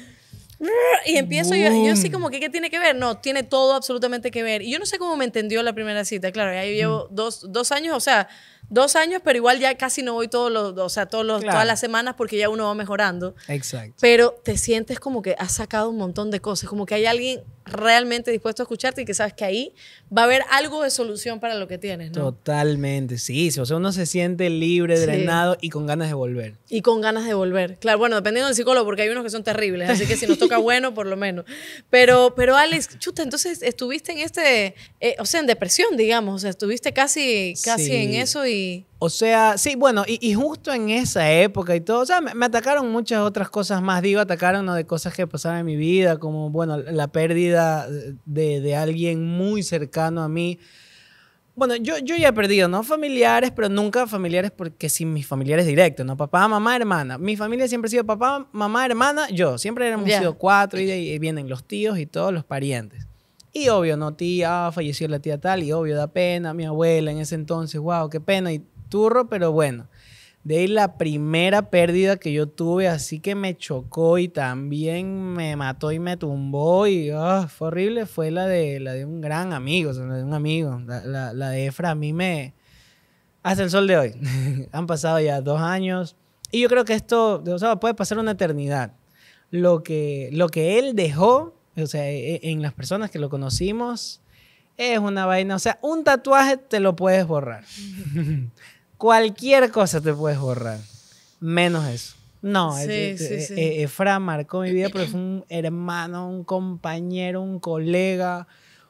Y empiezo yo, así como que, ¿qué tiene que ver? No, tiene todo absolutamente que ver. Y yo no sé cómo me entendió la primera cita, claro, ya llevo mm. dos años, o sea, Dos años, pero igual ya casi no voy todos los, o sea, todos todas las semanas porque ya uno va mejorando. Exacto. Pero te sientes como que has sacado un montón de cosas, como que hay alguien realmente dispuesto a escucharte y que sabes que ahí va a haber algo de solución para lo que tienes, ¿no? Totalmente, sí. O sea, uno se siente libre, drenado y con ganas de volver. Y con ganas de volver. Claro, bueno, dependiendo del psicólogo, porque hay unos que son terribles, así que si nos toca bueno, por lo menos. Pero, pero Alex, chuta, entonces estuviste en este, eh, o sea, en depresión, digamos, o sea, estuviste casi, casi en eso y... O sea, sí, bueno, y, justo en esa época y todo, o sea, me, atacaron muchas otras cosas más, digo, atacaron ¿no? de cosas que pasaron en mi vida, como, bueno, la pérdida de, alguien muy cercano a mí. Bueno, yo, yo ya he perdido, no familiares, pero nunca familiares porque sin mis familiares directos, ¿no? Papá, mamá, hermana. Mi familia siempre ha sido papá, mamá, hermana, yo. Siempre hemos sido cuatro y vienen los tíos y todos los parientes. Y obvio, no, tía, ah, falleció la tía tal, y obvio, da pena, mi abuela en ese entonces, wow, qué pena, y turro, pero bueno. De ahí la primera pérdida que yo tuve, así que me chocó y también me mató y me tumbó y ah, fue horrible, fue la de, la de un gran amigo, o sea, la de un amigo. La, de Efra a mí me... hace el sol de hoy. Han pasado ya dos años y yo creo que esto o sea, puede pasar una eternidad. Lo que, lo que él dejó, o sea, e, e, en las personas que lo conocimos, es una vaina. O sea, un tatuaje te lo puedes borrar. Cualquier cosa te puedes borrar, menos eso. No, eh, eh, Efra marcó mi vida pero fue un hermano, un compañero, un colega,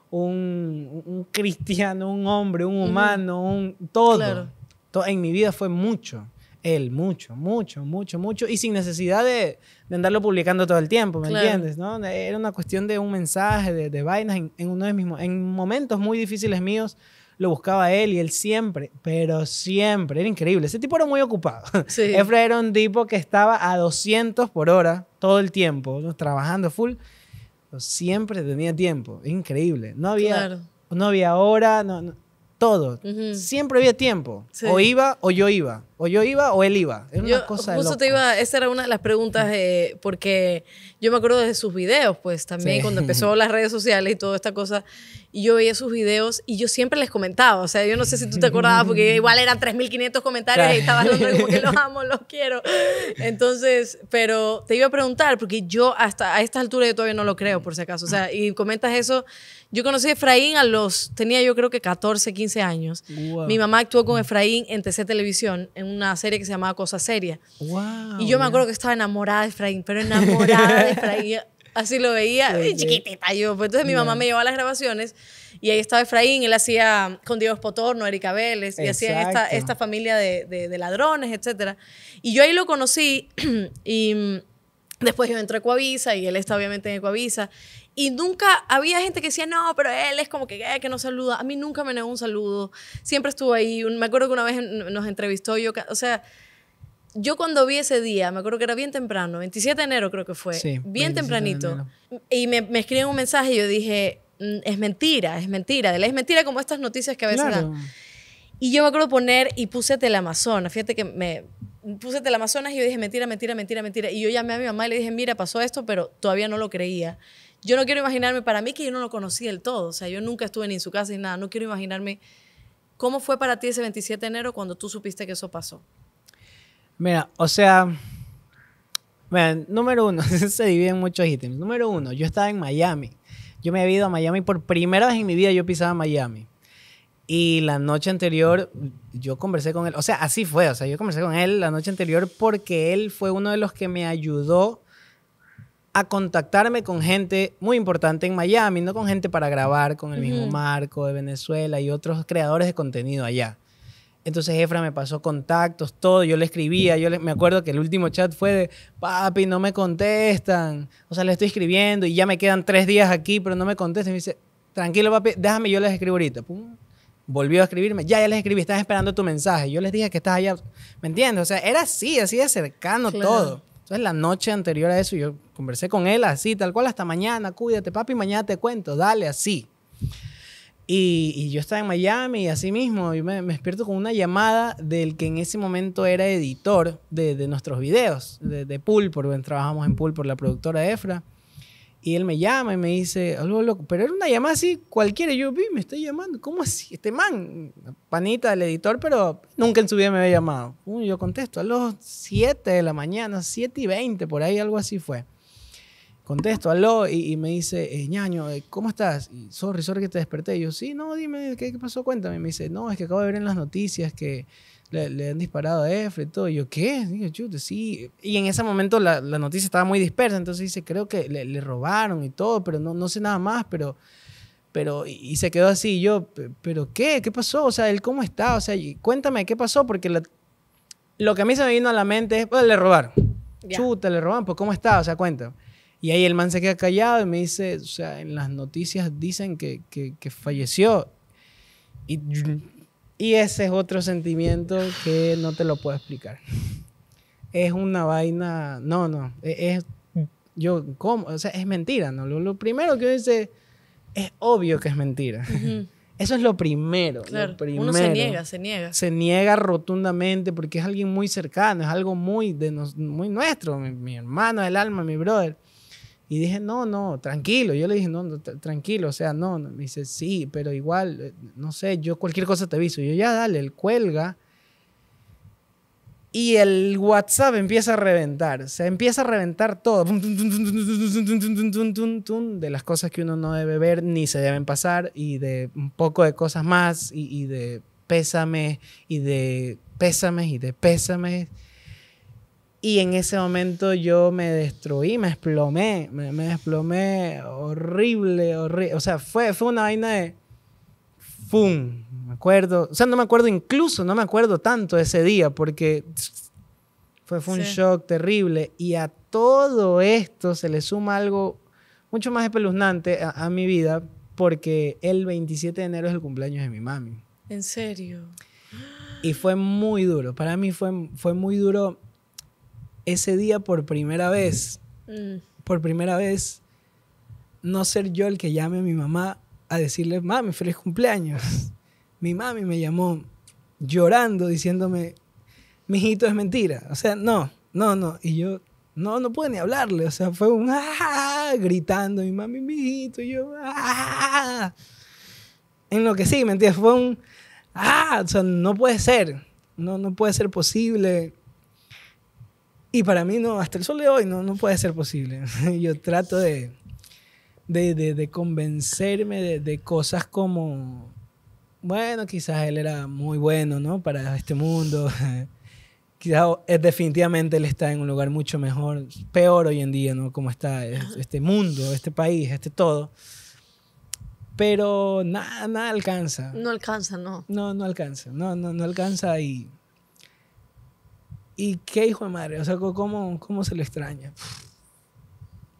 un, cristiano, un hombre, un humano, un todo. todo. En mi vida fue mucho. Él, mucho, mucho, mucho, mucho. Y sin necesidad de, andarlo publicando todo el tiempo, ¿me entiendes? ¿no? Era una cuestión de un mensaje, de, de vainas en, uno de en momentos muy difíciles míos lo buscaba él y él siempre, pero siempre, era increíble. Ese tipo era muy ocupado. Efra era un tipo que estaba a 200 por hora todo el tiempo, trabajando full. siempre tenía tiempo, increíble. No había, no había hora, no, todo. Siempre había tiempo. O iba o yo iba. O yo iba o él iba. Es una cosa te iba, esa era una de las preguntas, eh, porque yo me acuerdo de sus videos, pues también cuando empezó las redes sociales y toda esta cosa, y yo veía sus videos y yo siempre les comentaba, o sea, yo no sé si tú te acordabas, porque igual eran 3.500 comentarios y estabas hablando como que los amo, los quiero. Entonces, pero te iba a preguntar, porque yo hasta a esta altura yo todavía no lo creo, por si acaso, o sea, y comentas eso, yo conocí a Efraín a los, tenía yo creo que 14, 15 años. Mi mamá actuó con Efraín en TC Televisión, en una serie que se llamaba Cosa Seria. y yo me acuerdo que estaba enamorada de Efraín, pero enamorada de Efraín. Así lo veía, chiquitita yo. Pues entonces mi mamá me llevaba a las grabaciones y ahí estaba Efraín, él hacía con Diego Espotorno, Erika Vélez, y hacía esta, esta familia de, de, ladrones, etc. Y yo ahí lo conocí y después yo entré a Coavisa y él está obviamente en Coavisa y nunca había gente que decía, no, pero él es como que, eh, que no saluda. A mí nunca me negó un saludo. Siempre estuvo ahí. Me acuerdo que una vez nos entrevistó yo, o sea, yo cuando vi ese día, me acuerdo que era bien temprano, 27 de enero creo que fue, bien tempranito, y me, me un mensaje y yo dije, mm, es mentira, es mentira, es mentira como estas noticias que a veces dan. Y yo me acuerdo poner y puse Teleamazonas, fíjate que me puse Teleamazonas y yo dije, mentira, mentira, mentira, mentira. Y yo llamé a mi mamá y le dije, mira, pasó esto, pero todavía no lo creía yo no quiero imaginarme, para mí que yo no lo conocí del todo, o sea, yo nunca estuve ni en su casa ni nada, no quiero imaginarme cómo fue para ti ese 27 de enero cuando tú supiste que eso pasó. Mira, o sea, mira, número uno, se dividen muchos ítems. Número uno, yo estaba en Miami. Yo me había ido a Miami por primera vez en mi vida, yo pisaba Miami. Y la noche anterior yo conversé con él, o sea, así fue, o sea, yo conversé con él la noche anterior porque él fue uno de los que me ayudó a contactarme con gente muy importante en Miami, no con gente para grabar con el mismo Marco de Venezuela y otros creadores de contenido allá. Entonces Efra me pasó contactos, todo, yo le escribía, yo me acuerdo que el último chat fue de, papi, no me contestan, o sea, le estoy escribiendo y ya me quedan tres días aquí, pero no me contestan. Y me dice, tranquilo papi, déjame, yo les escribo ahorita. Volvió a escribirme, ya, ya les escribí, estás esperando tu mensaje. Yo les dije que estás allá, ¿me entiendes? O sea, era así, así de cercano todo. Entonces, la noche anterior a eso, yo conversé con él así, tal cual, hasta mañana, cuídate, papi, mañana te cuento, dale, así. Y, yo estaba en Miami y así mismo, y me, despierto con una llamada del que en ese momento era editor de, nuestros videos, de, de porque trabajamos en Pool por la productora Efra. Y él me llama y me dice, algo loco, pero era una llamada así cualquiera. Yo vi, me está llamando, ¿cómo así? Este man, panita del editor, pero nunca en su vida me había llamado. yo contesto a las 7 de la mañana, 7 y 20, por ahí algo así fue. Contesto, aló, y, y me dice, eh, ñaño, eh, ¿cómo estás? Y, que te desperté. yo, sí, no, dime, ¿qué, pasó? Cuéntame. me dice, no, es que acabo de ver en las noticias que le, han disparado a Efra y todo. Y yo, ¿qué? Digo, sí. Y en ese momento la, noticia estaba muy dispersa, entonces dice, creo que le, robaron y todo, pero no, no sé nada más, pero... Pero, y se quedó así, yo, ¿pero qué? ¿Qué pasó? O sea, ¿él cómo está? O sea, cuéntame, ¿qué pasó? Porque lo que a mí se me vino a la mente es, pues, le robaron. Chuta, le robaron, pues, ¿cómo está? O sea, cuéntame. Y ahí el man se queda callado y me dice, o sea, en las noticias dicen que, que falleció. Y y ese es otro sentimiento que no te lo puedo explicar. Es una vaina, no, no, e, es, yo, es mentira, ¿no? Lo, primero que dice, es obvio que es mentira. Eso es lo primero, Uno se niega, se niega. Se niega rotundamente porque es alguien muy cercano, es algo muy, de nos, muy nuestro, mi, hermano el alma, mi brother. Y dije, no, no, tranquilo. Yo le dije, no, tranquilo, o sea, no. Me dice, sí, pero igual, no sé, yo cualquier cosa te aviso. yo, ya, dale, el cuelga. Y el WhatsApp empieza a reventar, se empieza a reventar todo, de las cosas que uno no debe ver ni se deben pasar, y de un poco de cosas más, y, de pésame, y de pésame, y de pésame... Y en ese momento yo me destruí, me explomé, me, explomé desplomé horrible, horrible. O sea, fue, fue una vaina de... ¡Fum! Me acuerdo. O sea, no me acuerdo incluso, no me acuerdo tanto ese día porque fue, fue un shock terrible. Y a todo esto se le suma algo mucho más espeluznante a, mi vida porque el 27 de enero es el cumpleaños de mi mami. ¿En serio? Y fue muy duro. Para mí fue, fue muy duro ese día por primera vez, mm. por primera vez, no ser yo el que llame a mi mamá a decirle, mami, feliz cumpleaños. mi mami me llamó llorando diciéndome, mijito, es mentira. O sea, no, no, no. Y yo, no, no pude ni hablarle. O sea, fue un ah, gritando, mi mami, mijito, y yo, ¡Ah! En lo que sí, ¿me Fue un, ah, o sea, no puede ser. No, no puede ser posible. Y para mí, no, hasta el sol de hoy no, no puede ser posible. Yo trato de, de, de, convencerme de, cosas como, bueno, quizás él era muy bueno, ¿no? Para este mundo. quizás es, eh, definitivamente él está en un lugar mucho mejor, peor hoy en día, ¿no? Como está este mundo, este país, este todo. Pero nada, nada alcanza. No alcanza, no. No, no alcanza. No, no, no alcanza y ¿Y qué hijo de madre? O sea, ¿cómo, cómo se le extraña?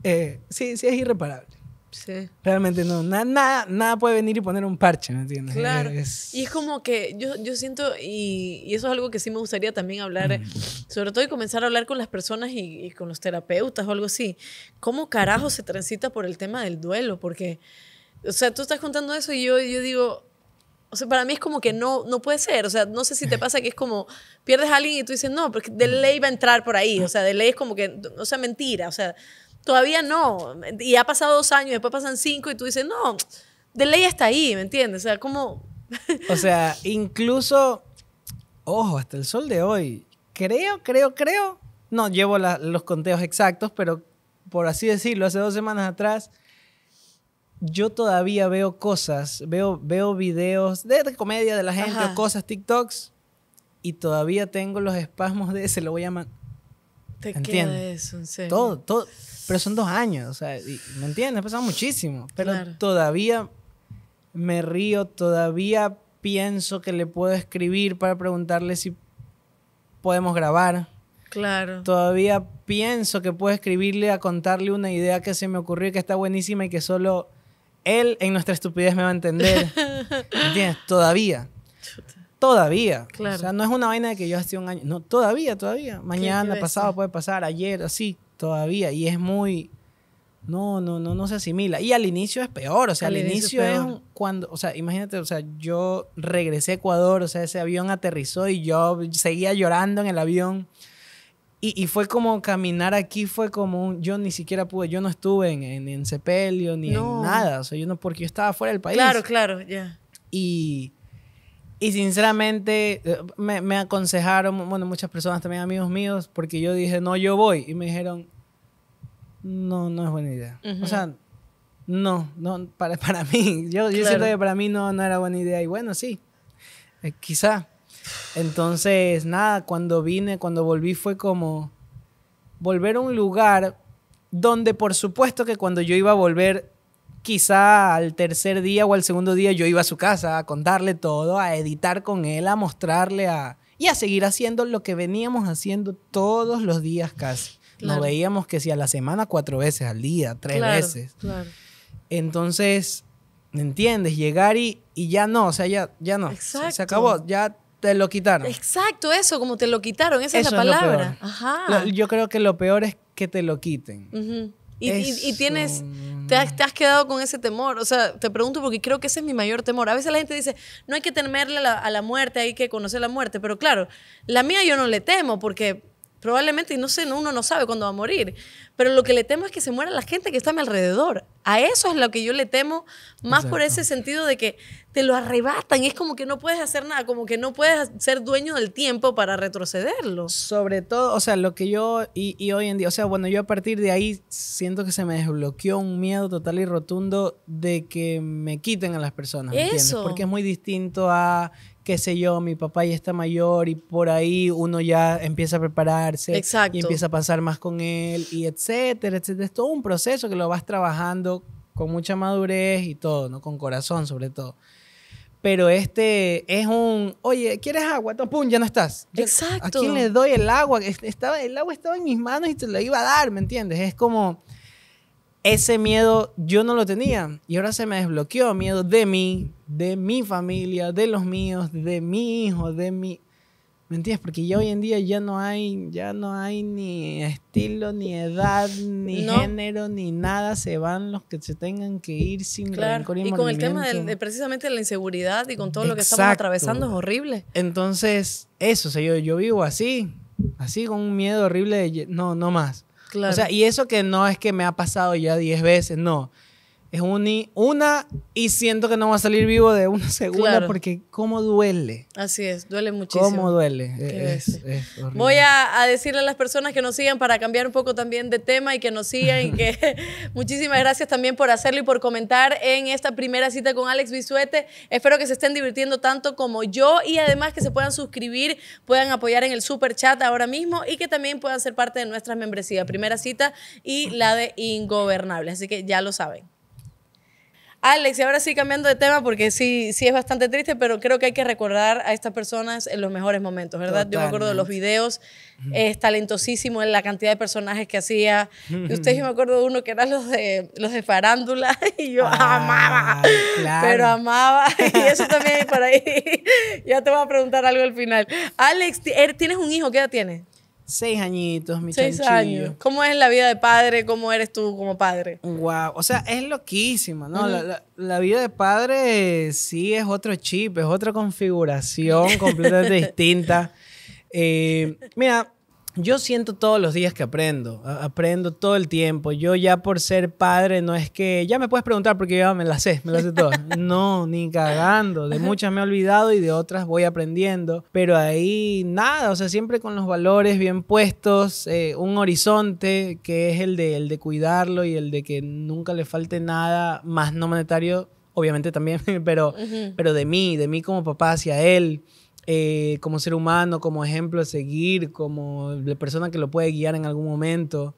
Eh, sí, sí es irreparable. Sí. Realmente no, nada, nada, puede venir y poner un parche, ¿me entiendes? Claro. Y es como que yo, yo siento, y, eso es algo que sí me gustaría también hablar, eh, mm. sobre todo y comenzar a hablar con las personas y, con los terapeutas o algo así. ¿Cómo carajo se transita por el tema del duelo? Porque, o sea, tú estás contando eso y yo, yo digo, o sea, para mí es como que no, no puede ser. O sea, no sé si te pasa que es como pierdes a alguien y tú dices, no, porque de ley va a entrar por ahí. O sea, de ley es como que, o sea, mentira. O sea, todavía no. Y ha pasado dos años, después pasan cinco y tú dices, no, de ley está ahí, ¿me entiendes? O sea, como... o sea, incluso, ojo, hasta el sol de hoy, creo, creo, creo, no llevo los conteos exactos, pero por así decirlo, hace dos semanas atrás yo todavía veo cosas, veo, veo videos de, comedia de la gente, cosas, TikToks, y todavía tengo los espasmos de ese, lo voy a llamar. Te eso, Todo, todo. Pero son dos años, o sea, ¿me entiendes? Ha pasado muchísimo. Pero todavía me río, todavía pienso que le puedo escribir para preguntarle si podemos grabar. Claro. Todavía pienso que puedo escribirle a contarle una idea que se me ocurrió que está buenísima y que solo él en nuestra estupidez me va a entender. ¿Entiendes? Todavía. Todavía. O sea, no es una vaina de que yo hace un año. No, todavía, todavía. Mañana, pasado puede pasar, ayer, así. Todavía. Y es muy. No, no, no, no se asimila. Y al inicio es peor. O sea, al, inicio, es, es cuando. O sea, imagínate, o sea, yo regresé a Ecuador, o sea, ese avión aterrizó y yo seguía llorando en el avión y, fue como caminar aquí, fue como yo ni siquiera pude, yo no estuve en, en, sepelio ni en nada, o sea, yo no, porque yo estaba fuera del país. Claro, claro, ya. Y, y sinceramente eh, me, me, aconsejaron, bueno, muchas personas también, amigos míos, porque yo dije, no, yo voy, y me dijeron, no, no es buena idea. O sea, no, no, para, para mí, yo, yo siento que para mí no, no era buena idea, y bueno, sí, eh, quizá. Entonces, nada, cuando vine, cuando volví fue como volver a un lugar donde por supuesto que cuando yo iba a volver, quizá al tercer día o al segundo día, yo iba a su casa a contarle todo, a editar con él, a mostrarle a... Y a seguir haciendo lo que veníamos haciendo todos los días casi. No veíamos que si a la semana cuatro veces al día, tres veces. Entonces, ¿me entiendes? Llegar y, ya no, o sea, ya, ya no. Exacto. Se, se acabó, ya te lo quitaron. Exacto, eso, como te lo quitaron, esa es la palabra. Ajá. yo creo que lo peor es que te lo quiten. y, tienes, te has, quedado con ese temor. O sea, te pregunto porque creo que ese es mi mayor temor. A veces la gente dice, no hay que temerle a la muerte, hay que conocer la muerte. Pero claro, la mía yo no le temo porque Probablemente, y no sé, uno no sabe cuándo va a morir. Pero lo que le temo es que se muera la gente que está a mi alrededor. A eso es lo que yo le temo, más por ese sentido de que te lo arrebatan. Es como que no puedes hacer nada, como que no puedes ser dueño del tiempo para retrocederlo. Sobre todo, o sea, lo que yo, y, hoy en día, o sea, bueno, yo a partir de ahí siento que se me desbloqueó un miedo total y rotundo de que me quiten a las personas. eso. Entiendes? Porque es muy distinto a qué sé yo, mi papá ya está mayor y por ahí uno ya empieza a prepararse y empieza a pasar más con él y etcétera, etcétera. Es todo un proceso que lo vas trabajando con mucha madurez y todo, ¿no? Con corazón sobre todo. Pero este es un, oye, ¿quieres agua? pum, ya no estás. ¿A quién le doy el agua? Estaba, el agua estaba en mis manos y te la iba a dar, ¿me entiendes? Es como ese miedo yo no lo tenía y ahora se me desbloqueó, miedo de mí, de mi familia, de los míos, de mi hijo, de mi... ¿Me Porque ya hoy en día ya no hay, ya no hay ni estilo, ni edad, ni género, ni nada. Se van los que se tengan que ir sin claro. y, con el tema de, precisamente la inseguridad y con todo lo que estamos atravesando es horrible. Entonces, eso, o yo, yo vivo así, así con un miedo horrible de no, no más. Claro. O sea, y eso que no es que me ha pasado ya 10 veces, no es una y siento que no va a salir vivo de una segunda porque cómo duele. Así es, duele muchísimo. Cómo duele. Voy a, a, decirle a las personas que nos sigan para cambiar un poco también de tema y que nos sigan y que muchísimas gracias también por hacerlo y por comentar en esta primera cita con Alex Bisuete. Espero que se estén divirtiendo tanto como yo y además que se puedan suscribir, puedan apoyar en el super chat ahora mismo y que también puedan ser parte de nuestras membresías. Primera cita y la de Ingobernable. Así que ya lo saben. Alex, y ahora sí cambiando de tema porque sí, sí es bastante triste, pero creo que hay que recordar a estas personas en los mejores momentos, ¿verdad? Yo me acuerdo de los videos, es talentosísimo en la cantidad de personajes que hacía. Y usted yo me acuerdo de uno que era los de los de farándula y yo amaba, pero amaba y eso también por ahí. ya te voy a preguntar algo al final. Alex, er, ¿tienes un hijo? ¿Qué edad tienes? Seis añitos, mi Seis años. ¿Cómo es la vida de padre? ¿Cómo eres tú como padre? Wow. O sea, es loquísima, ¿no? la, vida de padre sí es otro chip, es otra configuración completamente distinta. Eh, mira, yo siento todos los días que aprendo, aprendo todo el tiempo. Yo ya por ser padre no es que, ya me puedes preguntar porque yo me las sé, me las sé todo, No, ni cagando. De muchas me he olvidado y de otras voy aprendiendo. Pero ahí nada, o sea, siempre con los valores bien puestos, eh, un horizonte que es el de, de cuidarlo y el de que nunca le falte nada más no monetario, obviamente también, pero, pero de mí, de mí como papá hacia él. Eh, como ser humano, como ejemplo a seguir, como la persona que lo puede guiar en algún momento.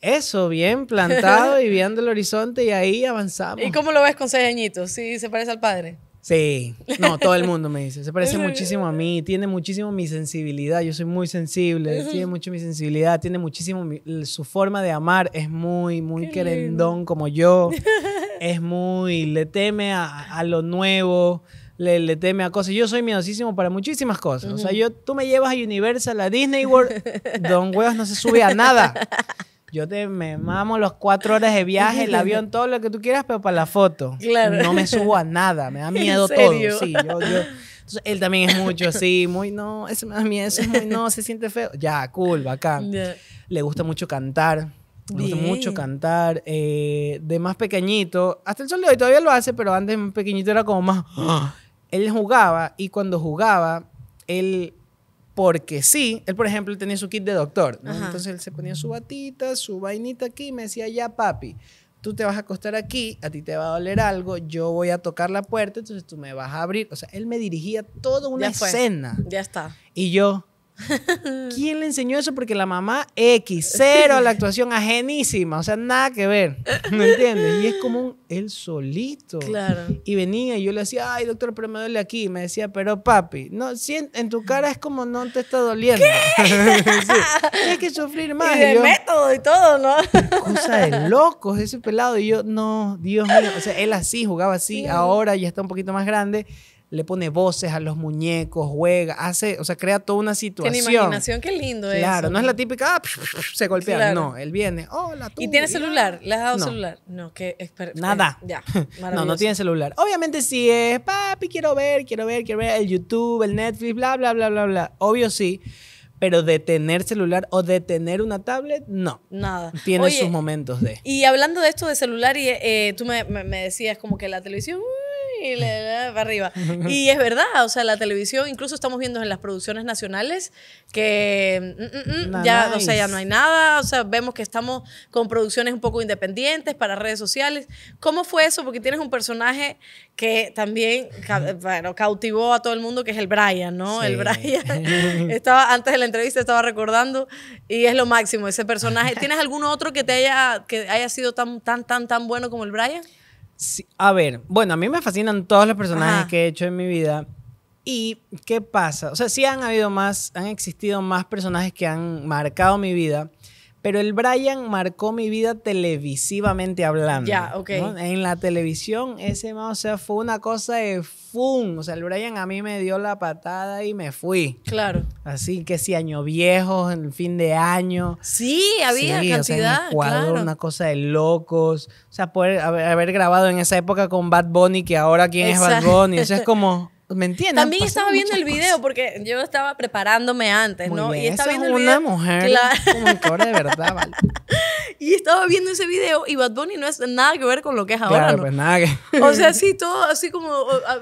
Eso, bien plantado y viendo el horizonte y ahí avanzamos. ¿Y cómo lo ves con seis añitos? ¿Sí se parece al padre? Sí, no, todo el mundo me dice, se parece muchísimo a mí, tiene muchísimo mi sensibilidad, yo soy muy sensible, tiene mucho mi sensibilidad, tiene muchísimo su forma de amar, es muy, muy querendón como yo, es muy, le teme a, a lo nuevo, le, teme a cosas. Yo soy miedosísimo para muchísimas cosas. O sea, yo, tú me llevas a Universal, a Disney World, Don huevos, no se sube a nada. Yo te me mamo los cuatro horas de viaje, el avión, todo lo que tú quieras, pero para la foto. Claro. No me subo a nada, me da miedo todo. Sí, yo, yo. Entonces, él también es mucho así, muy no, eso me da miedo, eso es muy no, se siente feo. Ya, cool, bacán. Le gusta mucho cantar. Le gusta mucho cantar. Eh, de más pequeñito, hasta el sol de hoy todavía lo hace, pero antes pequeñito era como más él jugaba y cuando jugaba, él, porque sí, él por ejemplo tenía su kit de doctor, entonces él se ponía su batita, su vainita aquí y me decía, ya papi, tú te vas a acostar aquí, a ti te va a doler algo, yo voy a tocar la puerta, entonces tú me vas a abrir, o sea, él me dirigía toda una escena. Ya está. Y yo... ¿Quién le enseñó eso? Porque la mamá X, cero la actuación, ajenísima, o sea, nada que ver, ¿me entiendes? Y es como él solito. Claro. Y venía y yo le decía, ay, doctor, pero me duele aquí. Y me decía, pero papi, no, en, tu cara es como no te está doliendo. ¿Qué? hay que sufrir más. Y, de método y todo, ¿no? cosa de locos ese pelado. Y yo, no, Dios mío. O sea, él así, jugaba así, ahora ya está un poquito más grande le pone voces a los muñecos, juega, hace, o sea, crea toda una situación. qué imaginación, qué lindo claro, Claro, no es la típica, ah, se golpea. No, él viene, hola, tú. ¿Y tiene celular? ¿Le has dado celular? No, que experto. Eh, Nada. Ya, No, no tiene celular. Obviamente sí es, papi, quiero ver, quiero ver, quiero ver el YouTube, el Netflix, bla, bla, bla, bla, bla. Obvio sí pero de tener celular o de tener una tablet, no. Nada. Tiene sus momentos de. Y hablando de esto de celular, y, eh, tú me, decías como que la televisión, uh, y le va arriba. Y es verdad, o sea, la televisión, incluso estamos viendo en las producciones nacionales que mm, mm, mm, ya, sea, ya no hay nada, o sea, vemos que estamos con producciones un poco independientes para redes sociales. ¿Cómo fue eso? Porque tienes un personaje que también bueno, cautivó a todo el mundo, que es el Brian, ¿no? El Brian. estaba, antes de la entrevista estaba recordando y es lo máximo ese personaje. ¿Tienes algún otro que te haya, que haya sido tan, tan, tan, tan bueno como el Brian? a ver, bueno, a mí me fascinan todos los personajes que he hecho en mi vida. ¿Y qué pasa? O sea, sí han habido más, han existido más personajes que han marcado mi vida, pero el Brian marcó mi vida televisivamente hablando. Ya, ok. En la televisión, ese más, o sea, fue una cosa de fun. O sea, el Brian a mí me dio la patada y me fui. Claro. Así que si año viejo, en fin de año. Sí, había sí, cantidad. una cosa de locos. O sea, poder haber, grabado en esa época con Bad Bunny, que ahora quién es Bad Bunny. Eso es como. ¿Me entiendes? También estaba viendo el video porque yo estaba preparándome antes, ¿no? y estaba viendo es el una video. mujer. de verdad, y estaba viendo ese video y Bad Bunny no es nada que ver con lo que es ahora. Claro, pues nada que. o sea, así todo, así como.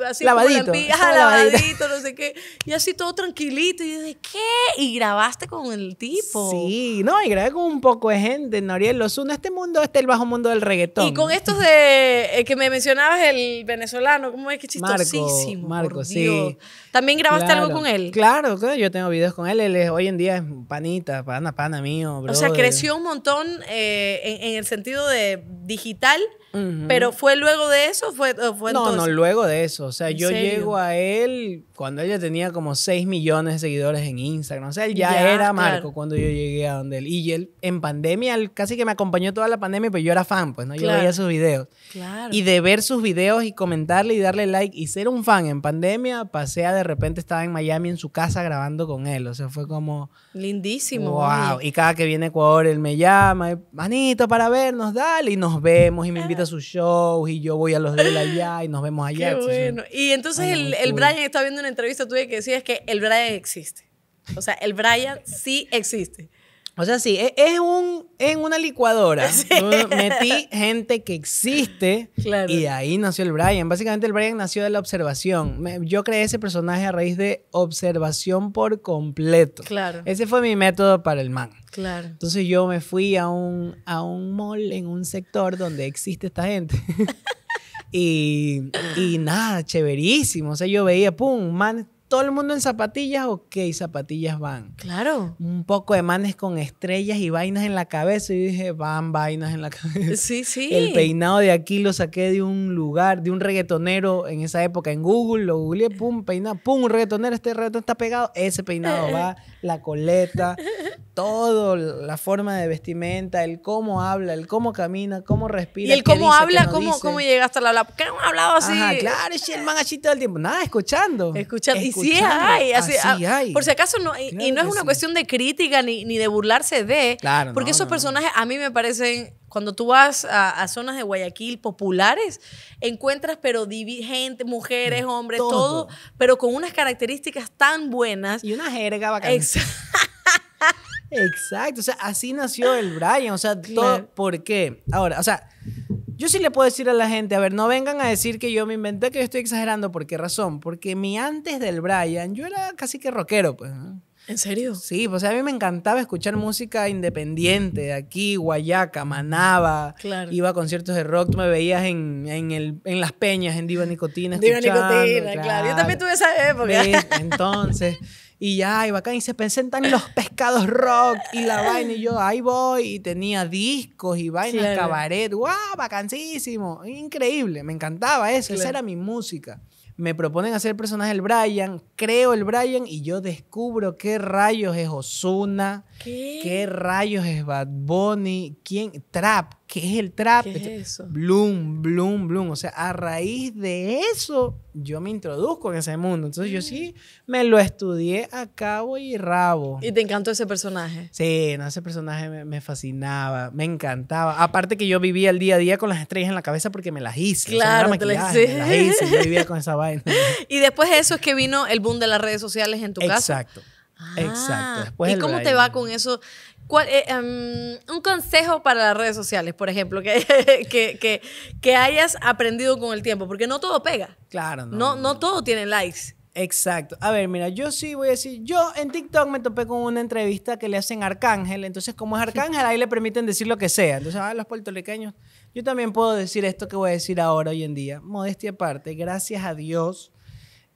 Así lavadito. la lavadito, no sé qué. Y así todo tranquilito. Y yo dije, ¿qué? Y grabaste con el tipo. Sí, no, y grabé con un poco de gente. Noriel uno este mundo, este el bajo mundo del reggaetón. Y con estos de. El eh, que me mencionabas, el venezolano, ¿cómo es que chistosísimo? sí. ¿También grabaste algo con él? Claro, claro, yo tengo videos con él. Él es, hoy en día es panita, pana, pana mío. O sea, creció un montón eh, en, el sentido de digital, pero ¿fue luego de eso? Fue, fue no, no, luego de eso. O sea, yo llego a él cuando él tenía como 6 millones de seguidores en Instagram. O sea, él ya, era Marco cuando yo llegué a donde él. Y él en pandemia, casi que me acompañó toda la pandemia, pero yo era fan, pues, ¿no? Yo veía sus videos. claro Y de ver sus videos y comentarle y darle like y ser un fan en pandemia pandemia pasé a de repente estaba en Miami en su casa grabando con él. O sea, fue como... Lindísimo. Wow. Y cada que viene Ecuador, él me llama, manito, para vernos, dale. Y nos vemos y me invita a ah. sus shows y yo voy a los de allá y nos vemos allá. Qué bueno. Y entonces el, el, Brian, estaba viendo una entrevista tuya que es que el Brian existe. O sea, el Brian sí existe. O sea, sí, e-, es, un, en una licuadora. Metí gente que existe y ahí nació el Brian. Básicamente el Brian nació de la observación. yo creé ese personaje a raíz de observación por completo. Claro. Ese fue mi método para el man. Claro. Entonces yo me fui a un, a un mall en un sector donde existe esta gente. y, y nada, chéverísimo. O sea, yo veía, pum, man todo el mundo en zapatillas, ok, zapatillas van. Claro. Un poco de manes con estrellas y vainas en la cabeza. Y dije, van vainas en la cabeza. Sí, sí. El peinado de aquí lo saqué de un lugar, de un reggaetonero en esa época en Google. Lo googleé, pum, peinado, pum, un reggaetonero. Este reggaeton está pegado. Ese peinado va, la coleta, todo, la forma de vestimenta, el cómo habla, el cómo camina, cómo respira. Y el cómo habla, cómo, cómo llega hasta la habla. ¿Por qué no hemos hablado así? claro, el man así todo el tiempo. Nada, escuchando. Escuchando. escuchando Sí ah, hay, así, Por si acaso, no, y, no es una cuestión de crítica ni, de burlarse de, porque esos personajes a mí me parecen, cuando tú vas a, zonas de Guayaquil populares, encuentras pero gente, mujeres, hombres, todo. pero con unas características tan buenas. Y una jerga bacana. Exacto. o sea, así nació el Brian, o sea, todo, ¿por qué? Ahora, o sea, yo sí le puedo decir a la gente, a ver, no vengan a decir que yo me inventé, que yo estoy exagerando. ¿Por qué razón? Porque mi antes del Brian, yo era casi que rockero, pues. ¿En serio? Sí, pues a mí me encantaba escuchar música independiente, aquí, Guayaca, Manaba. Claro. Iba a conciertos de rock, tú me veías en, el, las peñas, en Diva Nicotina. Diva Nicotina, claro. Yo también tuve esa época. Entonces. Y ya, y bacán, y se presentan los pescados rock y la vaina. Y yo, ahí voy, y tenía discos y vainas, cabaret, guau, wow, increíble, me encantaba eso, esa era mi música. Me proponen hacer el personaje del Brian, creo el Brian y yo descubro qué rayos es Osuna, ¿Qué? rayos es Bad Bunny? ¿Quién? Trap. ¿Qué es el trap? ¿Qué es este, eso? Bloom, bloom, bloom. O sea, a raíz de eso, yo me introduzco en ese mundo. Entonces, yo mm. sí me lo estudié a cabo y rabo. ¿Y te encantó ese personaje? Sí, ese personaje me, fascinaba, me encantaba. Aparte que yo vivía el día a día con las estrellas en la cabeza porque me las hice. Claro, te las hice. Las hice. Yo vivía con esa vaina. y después de eso es que vino el boom de las redes sociales en tu casa. Exacto. Exacto. Ah, ¿Y cómo te va con eso? ¿Cuál, eh, em, un consejo para las redes sociales, por ejemplo, que, que, hayas aprendido con el tiempo, porque no todo pega. Claro, no. No, todo tiene likes. Exacto. A ver, mira, yo sí voy a decir, yo en TikTok me topé con una entrevista que le hacen a Arcángel, entonces como es Arcángel, ahí le permiten decir lo que sea. Entonces, ah, los puertorriqueños, yo también puedo decir esto que voy a decir ahora, hoy en día. Modestia aparte, gracias a Dios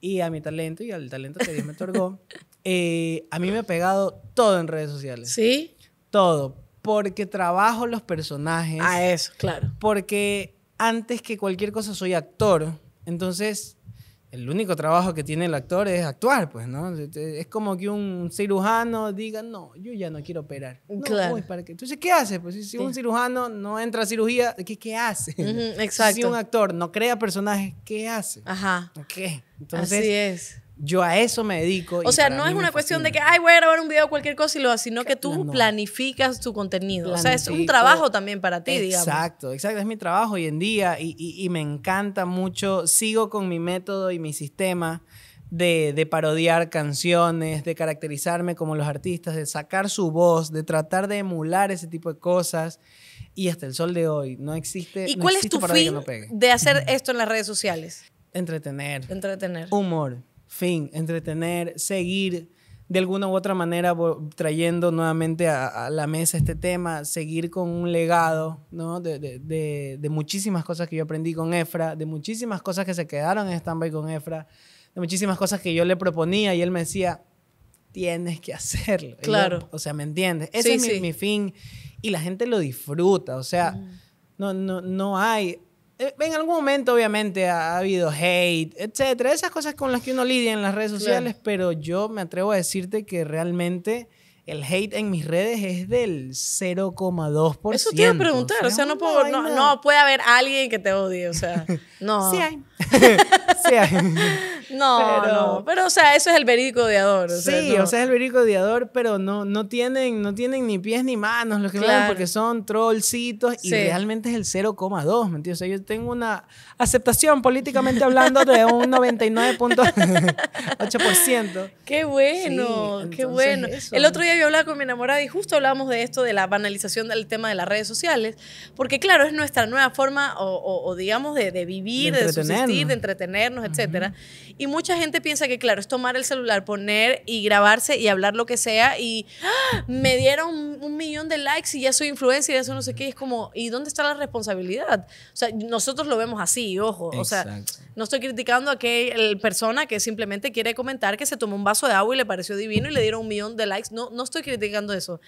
y a mi talento y al talento que Dios me otorgó, Eh, a mí me ha pegado todo en redes sociales. ¿Sí? Todo. Porque trabajo los personajes. Ah, eso, claro. Porque antes que cualquier cosa soy actor. Entonces, el único trabajo que tiene el actor es actuar, pues, ¿no? Es como que un cirujano diga, no, yo ya no quiero operar. No, claro. ¿para qué? Entonces, ¿qué hace? Pues si un cirujano no entra a cirugía, ¿qué, hace? exacto. Si un actor no crea personajes, ¿qué hace? Ajá. ¿Qué? Entonces, Así es. Yo a eso me dedico. O sea, no es una cuestión de que, ay, voy a grabar un video o cualquier cosa y lo sino que tú planificas tu contenido. O sea, es un trabajo también para ti, exacto, digamos. Exacto, exacto. Es mi trabajo hoy en día y, me encanta mucho. Sigo con mi método y mi sistema de, parodiar canciones, de caracterizarme como los artistas, de sacar su voz, de tratar de emular ese tipo de cosas y hasta el sol de hoy no existe. ¿Y cuál es tu fin de hacer esto en las redes sociales? Entretener. Entretener. Humor fin, entretener, seguir de alguna u otra manera trayendo nuevamente a, la mesa este tema, seguir con un legado ¿no? de, de, de, muchísimas cosas que yo aprendí con Efra, de muchísimas cosas que se quedaron en stand-by con Efra, de muchísimas cosas que yo le proponía y él me decía, tienes que hacerlo. Claro. o sea, ¿me entiendes? Ese es mi, fin y la gente lo disfruta, o sea, mm. no, no, no hay eh, en algún momento, obviamente, ha, habido hate, etcétera. Esas cosas con las que uno lidia en las redes sociales, pero yo me atrevo a decirte que realmente el hate en mis redes es del 0,2%. Eso te iba preguntar, o sea, no, puedo, no, puede haber alguien que te odie, o sea, no. sí hay. sí hay. no, pero, o sea, eso es el verídico odiador. O sí, o sea, es el verídico odiador, pero no, no, tienen, no tienen ni pies ni manos los que porque son trollcitos y realmente es el 0,2, ¿me entiendes? O sea, yo tengo una aceptación políticamente hablando de un 99.8%. qué bueno, qué bueno. El otro día yo hablaba con mi enamorada y justo hablamos de esto, de la banalización del tema de las redes sociales, porque claro, es nuestra nueva forma o, digamos de, vivir, de, de, de entretenernos, etcétera. Y mucha gente piensa que claro, es tomar el celular, poner y grabarse y hablar lo que sea y ¡ah! me dieron un, millón de likes y ya soy influencer y eso no sé qué, y es como, ¿y dónde está la responsabilidad? O sea, nosotros lo vemos así, ojo, o sea, no estoy criticando a aquella persona que simplemente quiere comentar que se tomó un vaso de agua y le pareció divino y le dieron un millón de likes, no, no estoy criticando eso.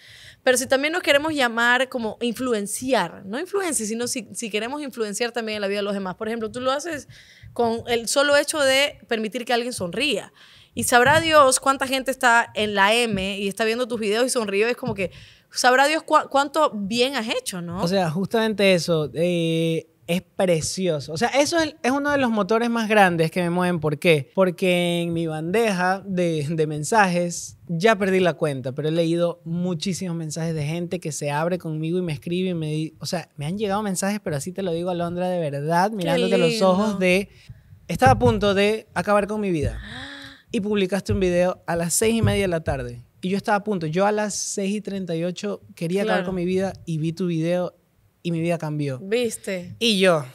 Pero si también nos queremos llamar como influenciar, no influencia, sino si, queremos influenciar también en la vida de los demás. Por ejemplo, tú lo haces con el solo hecho de permitir que alguien sonría. Y sabrá Dios cuánta gente está en la M y está viendo tus videos y sonríe. Es como que sabrá Dios cuánto bien has hecho, ¿no? O sea, justamente eso. Eh es precioso. O sea, eso es, es, uno de los motores más grandes que me mueven. ¿Por qué? Porque en mi bandeja de, de, mensajes ya perdí la cuenta, pero he leído muchísimos mensajes de gente que se abre conmigo y me escribe y me o sea, me han llegado mensajes, pero así te lo digo, Londra de verdad, mirándote los ojos de, estaba a punto de acabar con mi vida. Y publicaste un video a las seis y media de la tarde. Y yo estaba a punto, yo a las seis y 38 quería acabar con mi vida y vi tu video y mi vida cambió. ¿Viste? Y yo.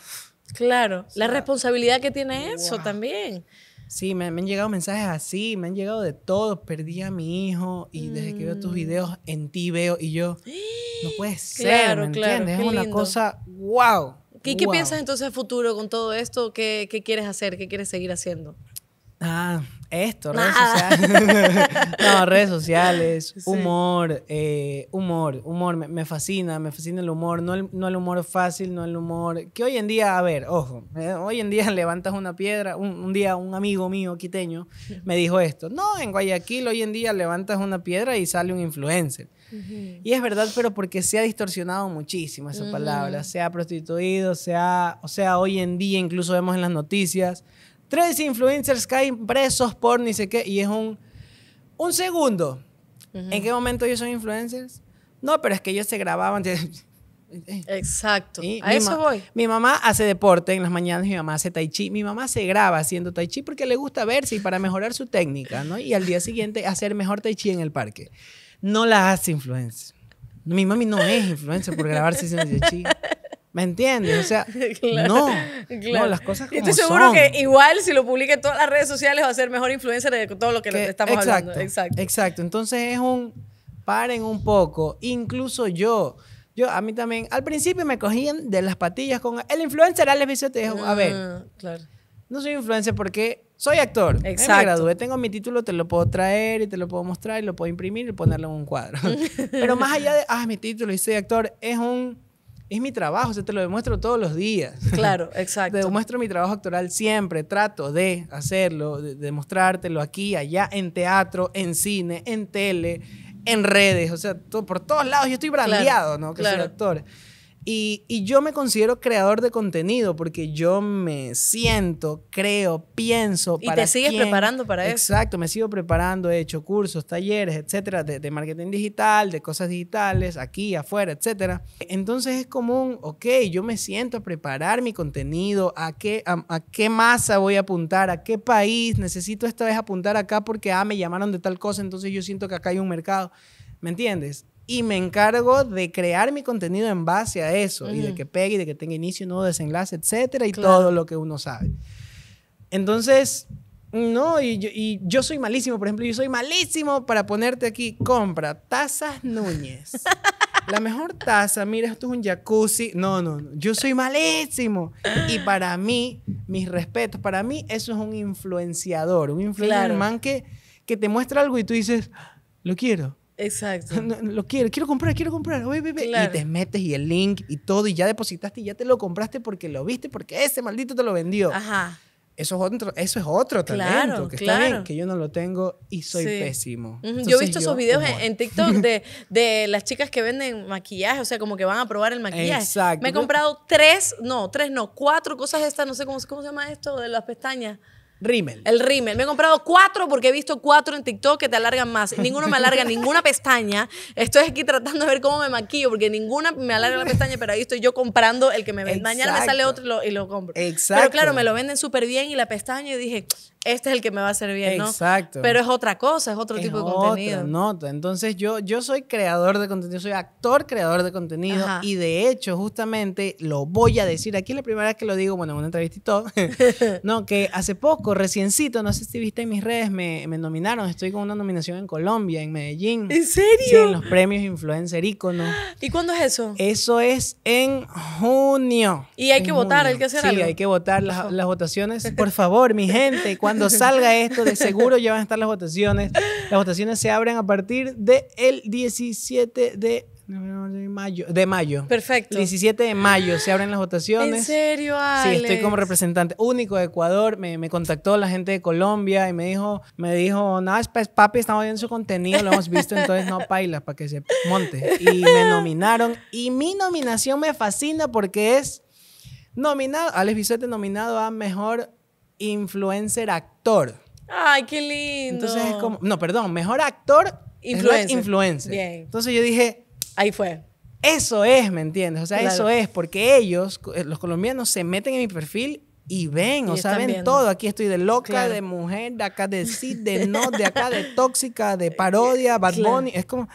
Claro, la responsabilidad que tiene eso también. Sí, me, han llegado mensajes así, me han llegado de todo. Perdí a mi hijo y desde que veo tus mm. videos en ti veo y yo, no puede ser, claro, claro, Es una cosa, wow. ¿Y qué piensas entonces a futuro con todo esto? ¿Qué quieres hacer? ¿Qué quieres seguir haciendo? Ah, esto, redes sociales. no, redes sociales, eh, humor, humor, humor, me, fascina, me fascina el humor, no el, no el, humor fácil, no el humor, que hoy en día, a ver, ojo, eh, hoy en día levantas una piedra, un, día un amigo mío quiteño me dijo esto, no, en Guayaquil hoy en día levantas una piedra y sale un influencer. Y es verdad, pero porque se ha distorsionado muchísimo esa palabra, se ha prostituido, se ha, o sea, hoy en día incluso vemos en las noticias tres influencers caen presos por ni sé qué, y es un, un segundo. ¿En qué momento ellos son influencers? No, pero es que ellos se grababan. Exacto. Y a eso voy. Mi mamá hace deporte en las mañanas, mi mamá hace tai chi. Mi mamá se graba haciendo tai chi porque le gusta verse y para mejorar su técnica, ¿no? Y al día siguiente hacer mejor tai chi en el parque. No la hace influencer. Mi mami no es influencer por grabarse haciendo tai chi. ¿Me entiendes? O sea, no, no, las cosas como Estoy seguro que igual si lo publique en todas las redes sociales va a ser mejor influencer de todo lo que, que estamos exacto, hablando. Exacto. Exacto. Entonces es un paren un poco, incluso yo. Yo, a mí también, al principio me cogían de las patillas con el influencer Alex Vicente. Dijo, a ver, ah, claro. no soy influencer porque soy actor. Exacto. Me gradué, tengo mi título, te lo puedo traer y te lo puedo mostrar y lo puedo imprimir y ponerlo en un cuadro. Pero más allá de, ah, mi título y soy actor, es un es mi trabajo, se te lo demuestro todos los días. Claro, exacto. te demuestro mi trabajo actoral siempre, trato de hacerlo, de demostrártelo aquí, allá, en teatro, en cine, en tele, en redes, o sea, todo, por todos lados yo estoy brandeado, ¿no? Que claro. soy actor. Y, yo me considero creador de contenido porque yo me siento, creo, pienso. Y te sigues preparando para eso. Exacto, me sigo preparando, he hecho cursos, talleres, etcétera, de, marketing digital, de cosas digitales, aquí, afuera, etcétera. Entonces es común, ok, yo me siento a preparar mi contenido, a qué, qué masa voy a apuntar, a qué país, necesito esta vez apuntar acá porque, ah, me llamaron de tal cosa, entonces yo siento que acá hay un mercado. ¿Me entiendes? y me encargo de crear mi contenido en base a eso y de que pegue y de que tenga inicio, no desenlace, etcétera y todo lo que uno sabe. Entonces, no, y yo, soy malísimo, por ejemplo, yo soy malísimo para ponerte aquí, compra tazas Núñez. La mejor taza, mira, esto es un jacuzzi. No, no, yo soy malísimo. Y para mí, mis respetos, para mí eso es un influenciador, un influencer un man que, que te muestra algo y tú dices, lo quiero. Exacto. lo quiero, quiero comprar, quiero comprar. Y te metes y el link y todo, y ya depositaste y ya te lo compraste porque lo viste, porque ese maldito te lo vendió. Ajá. Eso es otro, eso es otro talento claro, que está bien, que yo no lo tengo y soy pésimo. yo he visto esos videos en, TikTok de, las chicas que venden maquillaje, o sea, como que van a probar el maquillaje. Exacto. Me he comprado tres, no, tres no, cuatro cosas estas, no sé cómo, cómo se llama esto, de las pestañas. Rimmel. El rímel. Me he comprado cuatro porque he visto cuatro en TikTok que te alargan más. Ninguno me alarga ninguna pestaña. Estoy aquí tratando de ver cómo me maquillo porque ninguna me alarga la pestaña, pero ahí estoy yo comprando el que me vende. Mañana me sale otro y lo, y lo compro. Exacto. Pero claro, me lo venden súper bien y la pestaña y dije, este es el que me va a hacer bien, ¿no? Exacto. Pero es otra cosa, es otro tipo de contenido. No, nota. Entonces yo, yo soy creador de contenido, soy actor creador de contenido y de hecho justamente lo voy a decir, aquí es la primera vez que lo digo, bueno, en una entrevista y todo, no, que hace poco, reciencito, no sé si viste en mis redes, me, me nominaron, estoy con una nominación en Colombia, en Medellín. ¿En serio? Sí, en los premios Influencer Icono. ¿Y cuándo es eso? Eso es en junio. Y hay que votar, hay que hacer algo. Sí, hay que votar las, las votaciones. Por favor, mi gente, ¿cuándo Cuando salga esto, de seguro ya van a estar las votaciones. Las votaciones se abren a partir del 17 de mayo. De mayo. Perfecto. 17 de mayo se abren las votaciones. ¿En serio, Sí, estoy como representante único de Ecuador. Me, contactó la gente de Colombia y me dijo, me dijo, no, papi, estamos viendo su contenido, lo hemos visto, entonces no paila para que se monte. Y me nominaron. Y mi nominación me fascina porque es nominado, Alex Bisote nominado a Mejor influencer actor. Ay, qué lindo. Entonces es como, no, perdón, mejor actor, influencer. influencer. Entonces yo dije, ahí fue. Eso es, ¿me entiendes? O sea, eso es, porque ellos, eh, los colombianos, se meten en mi perfil y ven, o sea, ven todo. Aquí estoy de loca, de mujer, de acá de sí, de no, de acá de tóxica, de eh, parodia, eh, Bad Bunny. Es como,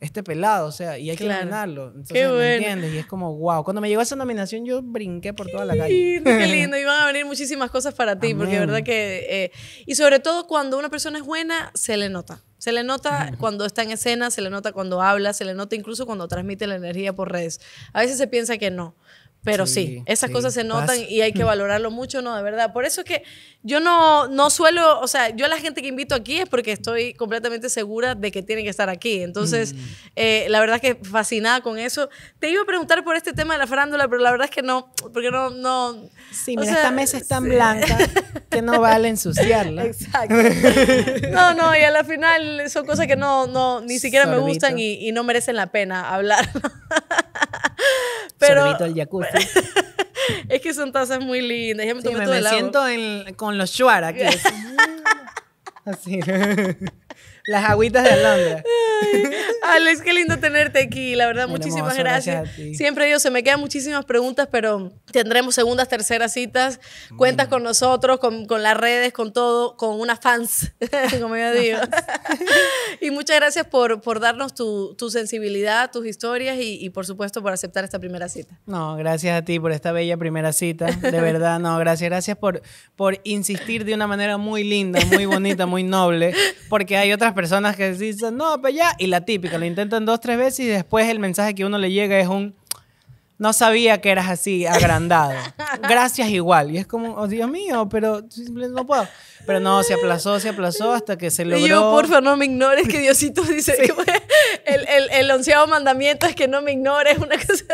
este pelado, o sea, y hay que nominarlo. Entonces, qué bueno. ¿me entiendes? Y es como, wow. Cuando me llegó esa nominación, yo brinqué por toda la calle. Qué lindo, y van a venir muchísimas cosas para ti, Porque porque verdad que. Eh, y sobre todo cuando una persona es buena, se le nota. Se le nota cuando está en escena, se le nota cuando habla, se le nota incluso cuando transmite la energía por redes. A veces se piensa que no, pero sí, esas cosas se notan y hay que mm. valorarlo mucho, ¿no? De verdad. Por eso es que yo no, no suelo, o sea, yo a la gente que invito aquí es porque estoy completamente segura de que tienen que estar aquí. Entonces, mm. eh, la verdad es que fascinada con eso. Te iba a preguntar por este tema de la farándula, pero la verdad es que no, porque no... no sí, mira, esta mesa es tan blanca que no vale ensuciarla. Exacto. No, no, y a la final son cosas que no, no ni siquiera me gustan y, no merecen la pena hablar. pero, es que son tazas muy lindas. Ya me, sí, me, me siento con los shuar Así. las agüitas de Alondra. Alex, qué lindo tenerte aquí. La verdad, muchísimas gracias. Siempre yo se me quedan muchísimas preguntas, pero tendremos segundas, terceras citas. Cuentas con nosotros, con, las redes, con todo, con unas fans, como yo digo. y muchas gracias por, darnos tu, tu, sensibilidad, tus historias y, y, por supuesto, por aceptar esta primera cita. No, gracias a ti por esta bella primera cita. De verdad, no, gracias. Gracias por, por insistir de una manera muy linda, muy bonita, muy noble, porque hay otras personas que dicen, no, pues ya, y la típica, lo intentan dos, tres veces y después el mensaje que uno le llega es un, no sabía que eras así, agrandado. Gracias igual. Y es como, oh, Dios mío, pero no puedo. Pero no, se aplazó, se aplazó hasta que se logró. Y yo, favor no me ignores, que Diosito dice que el, el, el, onceavo mandamiento es que no me ignores, una cosa.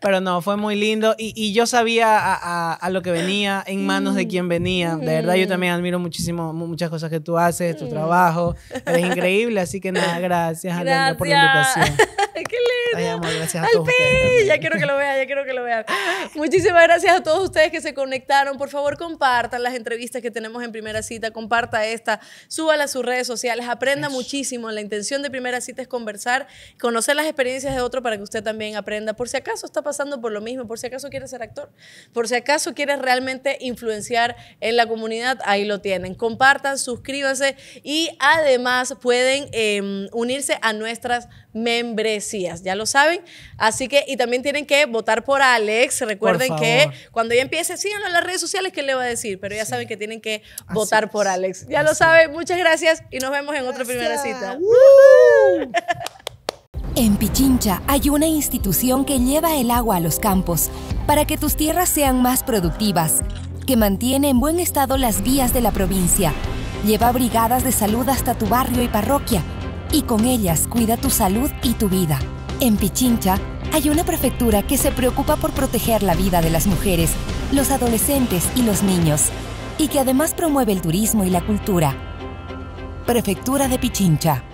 Pero no, fue muy lindo. Y, y yo sabía a, lo que venía, en manos de quien venía. De verdad, yo también admiro muchísimo muchas cosas que tú haces, tu mm. trabajo. Eres increíble, así que nada, gracias, Alejandra, por la invitación. Ya quiero que lo vean, ya quiero que lo vean. Muchísimas gracias a todos ustedes que se conectaron. Por favor, compartan las entrevistas que tenemos en primera cita, comparta esta, súbala a sus redes sociales, aprenda muchísimo. La intención de primera cita es conversar, conocer las experiencias de otro para que usted también aprenda. Por si acaso está pasando por lo mismo, por si acaso quiere ser actor, por si acaso quiere realmente influenciar en la comunidad, ahí lo tienen. Compartan, suscríbanse y además pueden em, unirse a nuestras membresías, ya lo saben. Así que, y también tienen que votar por Alex. Recuerden que cuando ya empiece, síganlo en las redes sociales que le va a decir, pero ya saben que tienen que votar por Alex. Ya lo saben, muchas gracias y nos vemos en otra primera cita. En Pichincha hay una institución que lleva el agua a los campos para que tus tierras sean más productivas, que mantiene en buen estado las vías de la provincia, lleva brigadas de salud hasta tu barrio y parroquia y con ellas cuida tu salud y tu vida. En Pichincha hay una prefectura que se preocupa por proteger la vida de las mujeres, los adolescentes y los niños, y que además promueve el turismo y la cultura. Prefectura de Pichincha.